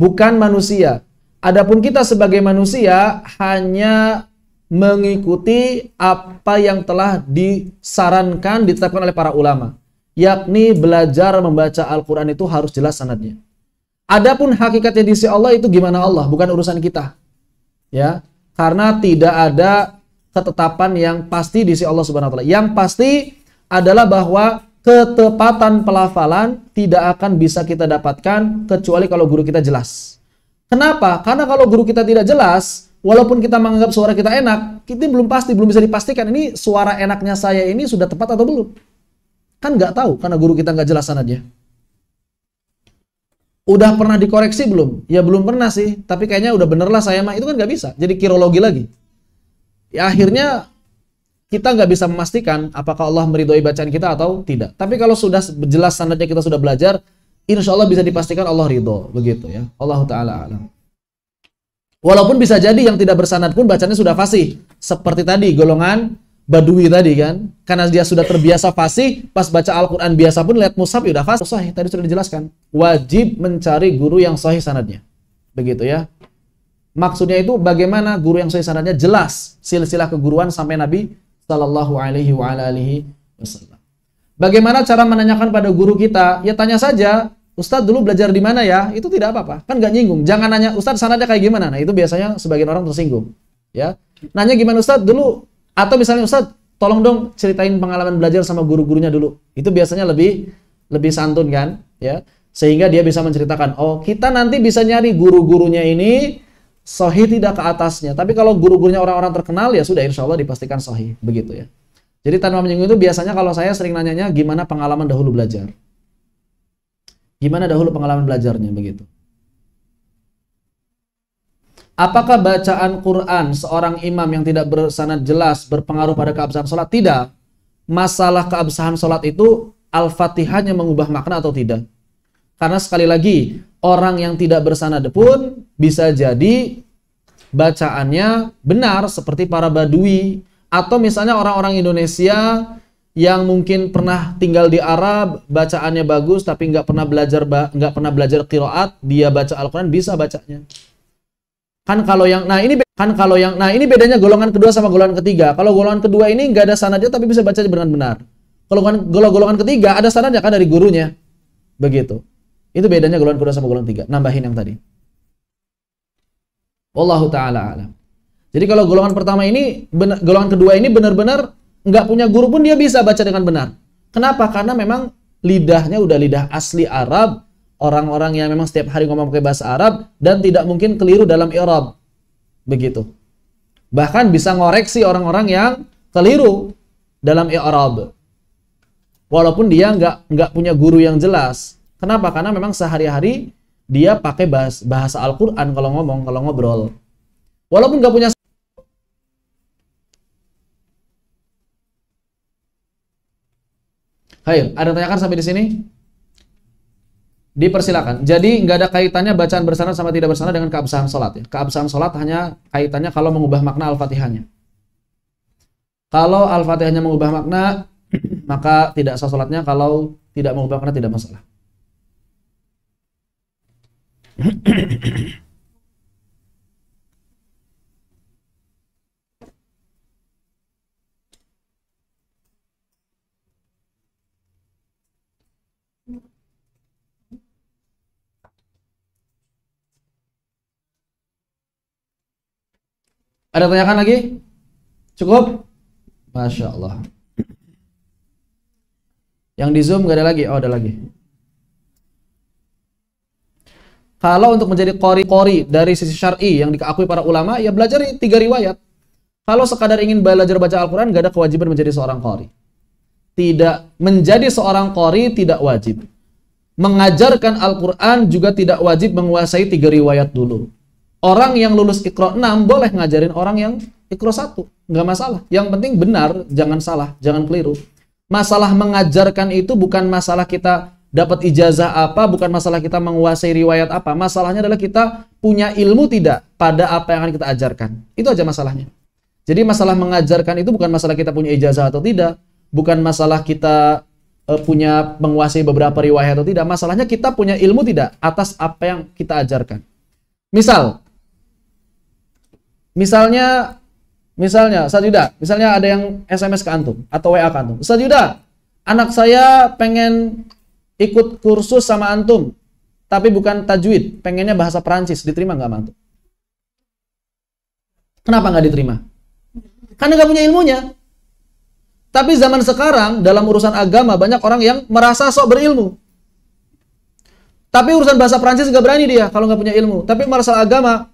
bukan manusia. Adapun kita sebagai manusia hanya mengikuti apa yang telah disarankan ditetapkan oleh para ulama, yakni belajar membaca Al-Qur'an itu harus jelas sanadnya. Adapun hakikatnya di sisi Allah itu gimana Allah, bukan urusan kita. Ya, karena tidak ada ketetapan yang pasti di sisi Allah Subhanahu wa taala. Yang pasti adalah bahwa ketepatan pelafalan tidak akan bisa kita dapatkan kecuali kalau guru kita jelas. Kenapa? Karena kalau guru kita tidak jelas, walaupun kita menganggap suara kita enak, kita belum pasti, belum bisa dipastikan ini suara enaknya saya ini sudah tepat atau belum. Kan nggak tahu karena guru kita nggak jelas sanadnya. Udah pernah dikoreksi belum? Ya belum pernah sih, tapi kayaknya udah bener lah saya mah. Itu kan nggak bisa, jadi kirologi lagi. Ya akhirnya kita nggak bisa memastikan apakah Allah meridhoi bacaan kita atau tidak. Tapi kalau sudah jelas sanadnya kita sudah belajar, insya Allah bisa dipastikan Allah ridho begitu ya Allah taala alam walaupun bisa jadi yang tidak bersanad pun bacanya sudah fasih seperti tadi golongan Badui tadi kan karena dia sudah terbiasa fasih pas baca Al-Qur'an biasa pun lihat mushaf ya udah fasih sahih tadi sudah dijelaskan wajib mencari guru yang sahih sanadnya begitu ya maksudnya itu bagaimana guru yang sahih sanadnya jelas silsilah keguruan sampai Nabi Shallallahu alaihi wasallam Bagaimana cara menanyakan pada guru kita? Ya tanya saja Ustad dulu belajar di mana ya? Itu tidak apa-apa. Kan nggak nyinggung. Jangan nanya, Ustadz sanadnya kayak gimana? Nah, itu biasanya sebagian orang tersinggung. Ya. Nanya gimana Ustad dulu? Atau misalnya Ustad, tolong dong ceritain pengalaman belajar sama guru-gurunya dulu. Itu biasanya lebih lebih santun kan? Ya. Sehingga dia bisa menceritakan, oh kita nanti bisa nyari guru-gurunya ini sohi tidak ke atasnya. Tapi kalau guru-gurunya orang-orang terkenal ya sudah insya Allah dipastikan sohi. Begitu ya. Jadi tanpa menyinggung itu biasanya kalau saya sering nanyanya gimana pengalaman dahulu belajar. Gimana dahulu pengalaman belajarnya begitu? Apakah bacaan Quran seorang imam yang tidak bersanad jelas berpengaruh pada keabsahan sholat? Tidak. Masalah keabsahan sholat itu Al-Fatihahnya mengubah makna atau tidak? Karena sekali lagi, orang yang tidak bersanad pun bisa jadi bacaannya benar seperti para badui atau misalnya orang-orang Indonesia yang mungkin pernah tinggal di Arab, bacaannya bagus tapi nggak pernah belajar nggak pernah belajar qiraat, dia baca Al-Qur'an bisa bacanya. Kan kalau yang nah ini kan kalau yang nah ini bedanya golongan kedua sama golongan ketiga. Kalau golongan kedua ini nggak ada sanadnya tapi bisa baca dengan benar. Kalau golongan, golongan ketiga ada sanadnya kan dari gurunya. Begitu. Itu bedanya golongan kedua sama golongan ketiga. Nambahin yang tadi. Allahu taala alam. Jadi kalau golongan pertama ini golongan kedua ini benar-benar nggak punya guru pun dia bisa baca dengan benar. Kenapa? Karena memang lidahnya udah lidah asli Arab, orang-orang yang memang setiap hari ngomong pakai bahasa Arab dan tidak mungkin keliru dalam Arab, Begitu. Bahkan bisa ngoreksi orang-orang yang keliru dalam Arab, Walaupun dia nggak nggak punya guru yang jelas. Kenapa? Karena memang sehari-hari dia pakai bahasa, bahasa Al-Qur'an kalau ngomong, kalau ngobrol. Walaupun nggak punya Hai, ada yang tanyakan sampai di sini? Dipersilakan. Jadi nggak ada kaitannya bacaan bersana sama tidak bersana dengan keabsahan sholat ya. Keabsahan sholat hanya kaitannya kalau mengubah makna al-fatihahnya. Kalau al-fatihahnya mengubah makna, maka tidak sah sholatnya. Kalau tidak mengubah makna tidak masalah. Ada tanyakan lagi? Cukup? Masya Allah. Yang di Zoom gak ada lagi? Oh ada lagi. Kalau untuk menjadi kori-kori dari sisi syari yang diakui para ulama, ya belajar tiga riwayat. Kalau sekadar ingin belajar baca Al-Quran, gak ada kewajiban menjadi seorang kori. Tidak menjadi seorang kori tidak wajib. Mengajarkan Al-Quran juga tidak wajib menguasai tiga riwayat dulu. Orang yang lulus ikro 6 boleh ngajarin orang yang ikro 1. Nggak masalah. Yang penting benar, jangan salah, jangan keliru. Masalah mengajarkan itu bukan masalah kita dapat ijazah apa, bukan masalah kita menguasai riwayat apa. Masalahnya adalah kita punya ilmu tidak pada apa yang akan kita ajarkan. Itu aja masalahnya. Jadi masalah mengajarkan itu bukan masalah kita punya ijazah atau tidak, bukan masalah kita e, punya menguasai beberapa riwayat atau tidak. Masalahnya kita punya ilmu tidak atas apa yang kita ajarkan. Misal, Misalnya misalnya Ustaz Yuda, misalnya ada yang SMS ke antum atau WA ke antum. Ustaz Yuda, anak saya pengen ikut kursus sama antum, tapi bukan tajwid, pengennya bahasa Perancis, diterima nggak sama antum? Kenapa nggak diterima? Karena nggak punya ilmunya. Tapi zaman sekarang dalam urusan agama banyak orang yang merasa sok berilmu. Tapi urusan bahasa Prancis nggak berani dia kalau nggak punya ilmu. Tapi merasa agama,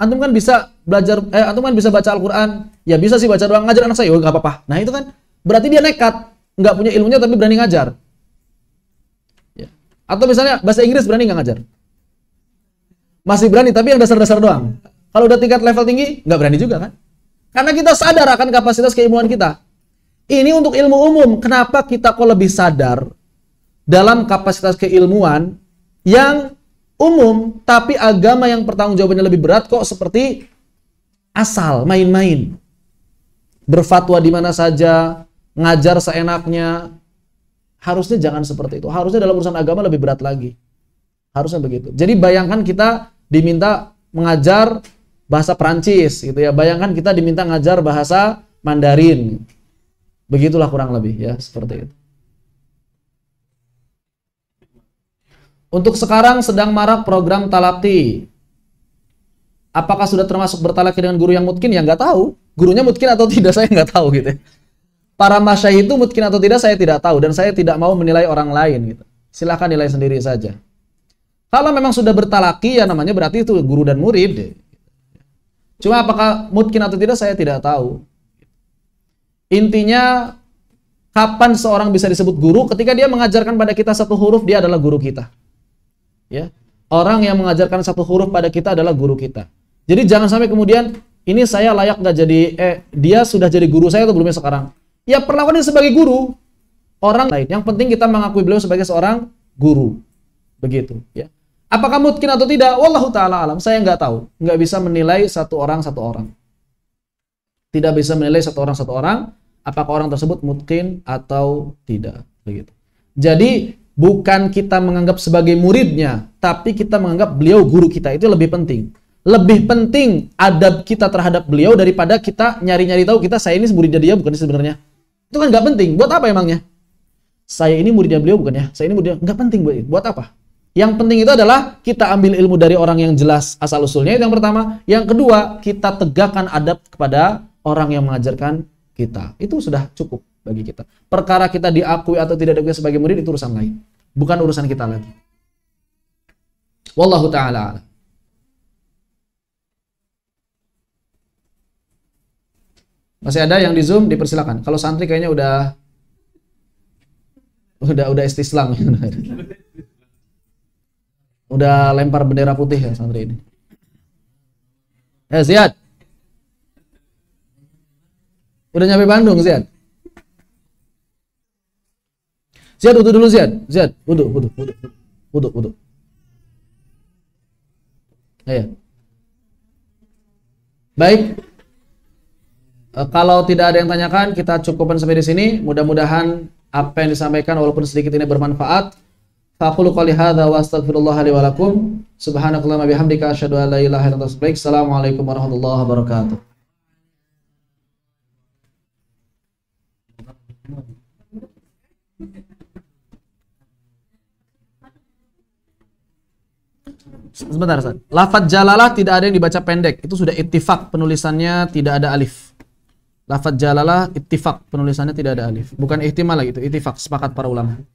antum kan bisa belajar eh antum kan bisa baca Al-Qur'an. Ya bisa sih baca doang ngajar anak saya, oh apa-apa. Nah, itu kan berarti dia nekat, nggak punya ilmunya tapi berani ngajar. Ya. Atau misalnya bahasa Inggris berani nggak ngajar? Masih berani tapi yang dasar-dasar doang. Kalau udah tingkat level tinggi, nggak berani juga kan? Karena kita sadar akan kapasitas keilmuan kita. Ini untuk ilmu umum. Kenapa kita kok lebih sadar dalam kapasitas keilmuan yang umum, tapi agama yang pertanggungjawabannya lebih berat kok seperti asal, main-main. Berfatwa di mana saja, ngajar seenaknya. Harusnya jangan seperti itu. Harusnya dalam urusan agama lebih berat lagi. Harusnya begitu. Jadi bayangkan kita diminta mengajar bahasa Perancis gitu ya. Bayangkan kita diminta ngajar bahasa Mandarin. Begitulah kurang lebih ya, seperti itu. Untuk sekarang sedang marak program talaki. Apakah sudah termasuk bertalaki dengan guru yang mungkin? Ya nggak tahu. Gurunya mungkin atau tidak saya nggak tahu gitu. Para masyai itu mungkin atau tidak saya tidak tahu dan saya tidak mau menilai orang lain gitu. Silahkan nilai sendiri saja. Kalau memang sudah bertalaki ya namanya berarti itu guru dan murid. Gitu. Cuma apakah mungkin atau tidak saya tidak tahu. Intinya kapan seorang bisa disebut guru ketika dia mengajarkan pada kita satu huruf dia adalah guru kita ya orang yang mengajarkan satu huruf pada kita adalah guru kita jadi jangan sampai kemudian ini saya layak nggak jadi eh dia sudah jadi guru saya atau belumnya sekarang ya perlakuan sebagai guru orang lain yang penting kita mengakui beliau sebagai seorang guru begitu ya apakah mungkin atau tidak wallahu taala alam saya nggak tahu nggak bisa menilai satu orang satu orang tidak bisa menilai satu orang satu orang apakah orang tersebut mungkin atau tidak begitu jadi Bukan kita menganggap sebagai muridnya, tapi kita menganggap beliau guru kita. Itu lebih penting. Lebih penting adab kita terhadap beliau daripada kita nyari-nyari tahu kita saya ini muridnya dia bukan sebenarnya. Itu kan nggak penting. Buat apa emangnya? Saya ini muridnya beliau bukan ya? Saya ini muridnya nggak penting buat buat apa? Yang penting itu adalah kita ambil ilmu dari orang yang jelas asal usulnya itu yang pertama. Yang kedua kita tegakkan adab kepada orang yang mengajarkan kita. Itu sudah cukup bagi kita. Perkara kita diakui atau tidak diakui sebagai murid itu urusan lain, bukan urusan kita lagi. Wallahu taala Masih ada yang di Zoom dipersilakan. Kalau santri kayaknya udah udah udah istislam. Ya. udah lempar bendera putih ya santri ini. Eh Ziyad. Udah nyampe Bandung Ziyad ziad wudhu dulu ziad ziad wudhu wudhu wudhu wudhu wudhu. Ayo. Baik. E, kalau tidak ada yang tanyakan, kita cukupkan sampai di sini. Mudah-mudahan apa yang disampaikan walaupun sedikit ini bermanfaat. Faqulu qali hadza wa astaghfirullah li wa lakum. Subhanakallahumma bihamdika asyhadu an la ilaha illa anta astaghfiruka. Assalamualaikum warahmatullahi wabarakatuh. Sebentar, Ustaz. Lafat jalalah tidak ada yang dibaca pendek. Itu sudah ittifak penulisannya tidak ada alif. Lafat jalalah ittifak penulisannya tidak ada alif. Bukan ihtimal lagi itu, ittifak sepakat para ulama.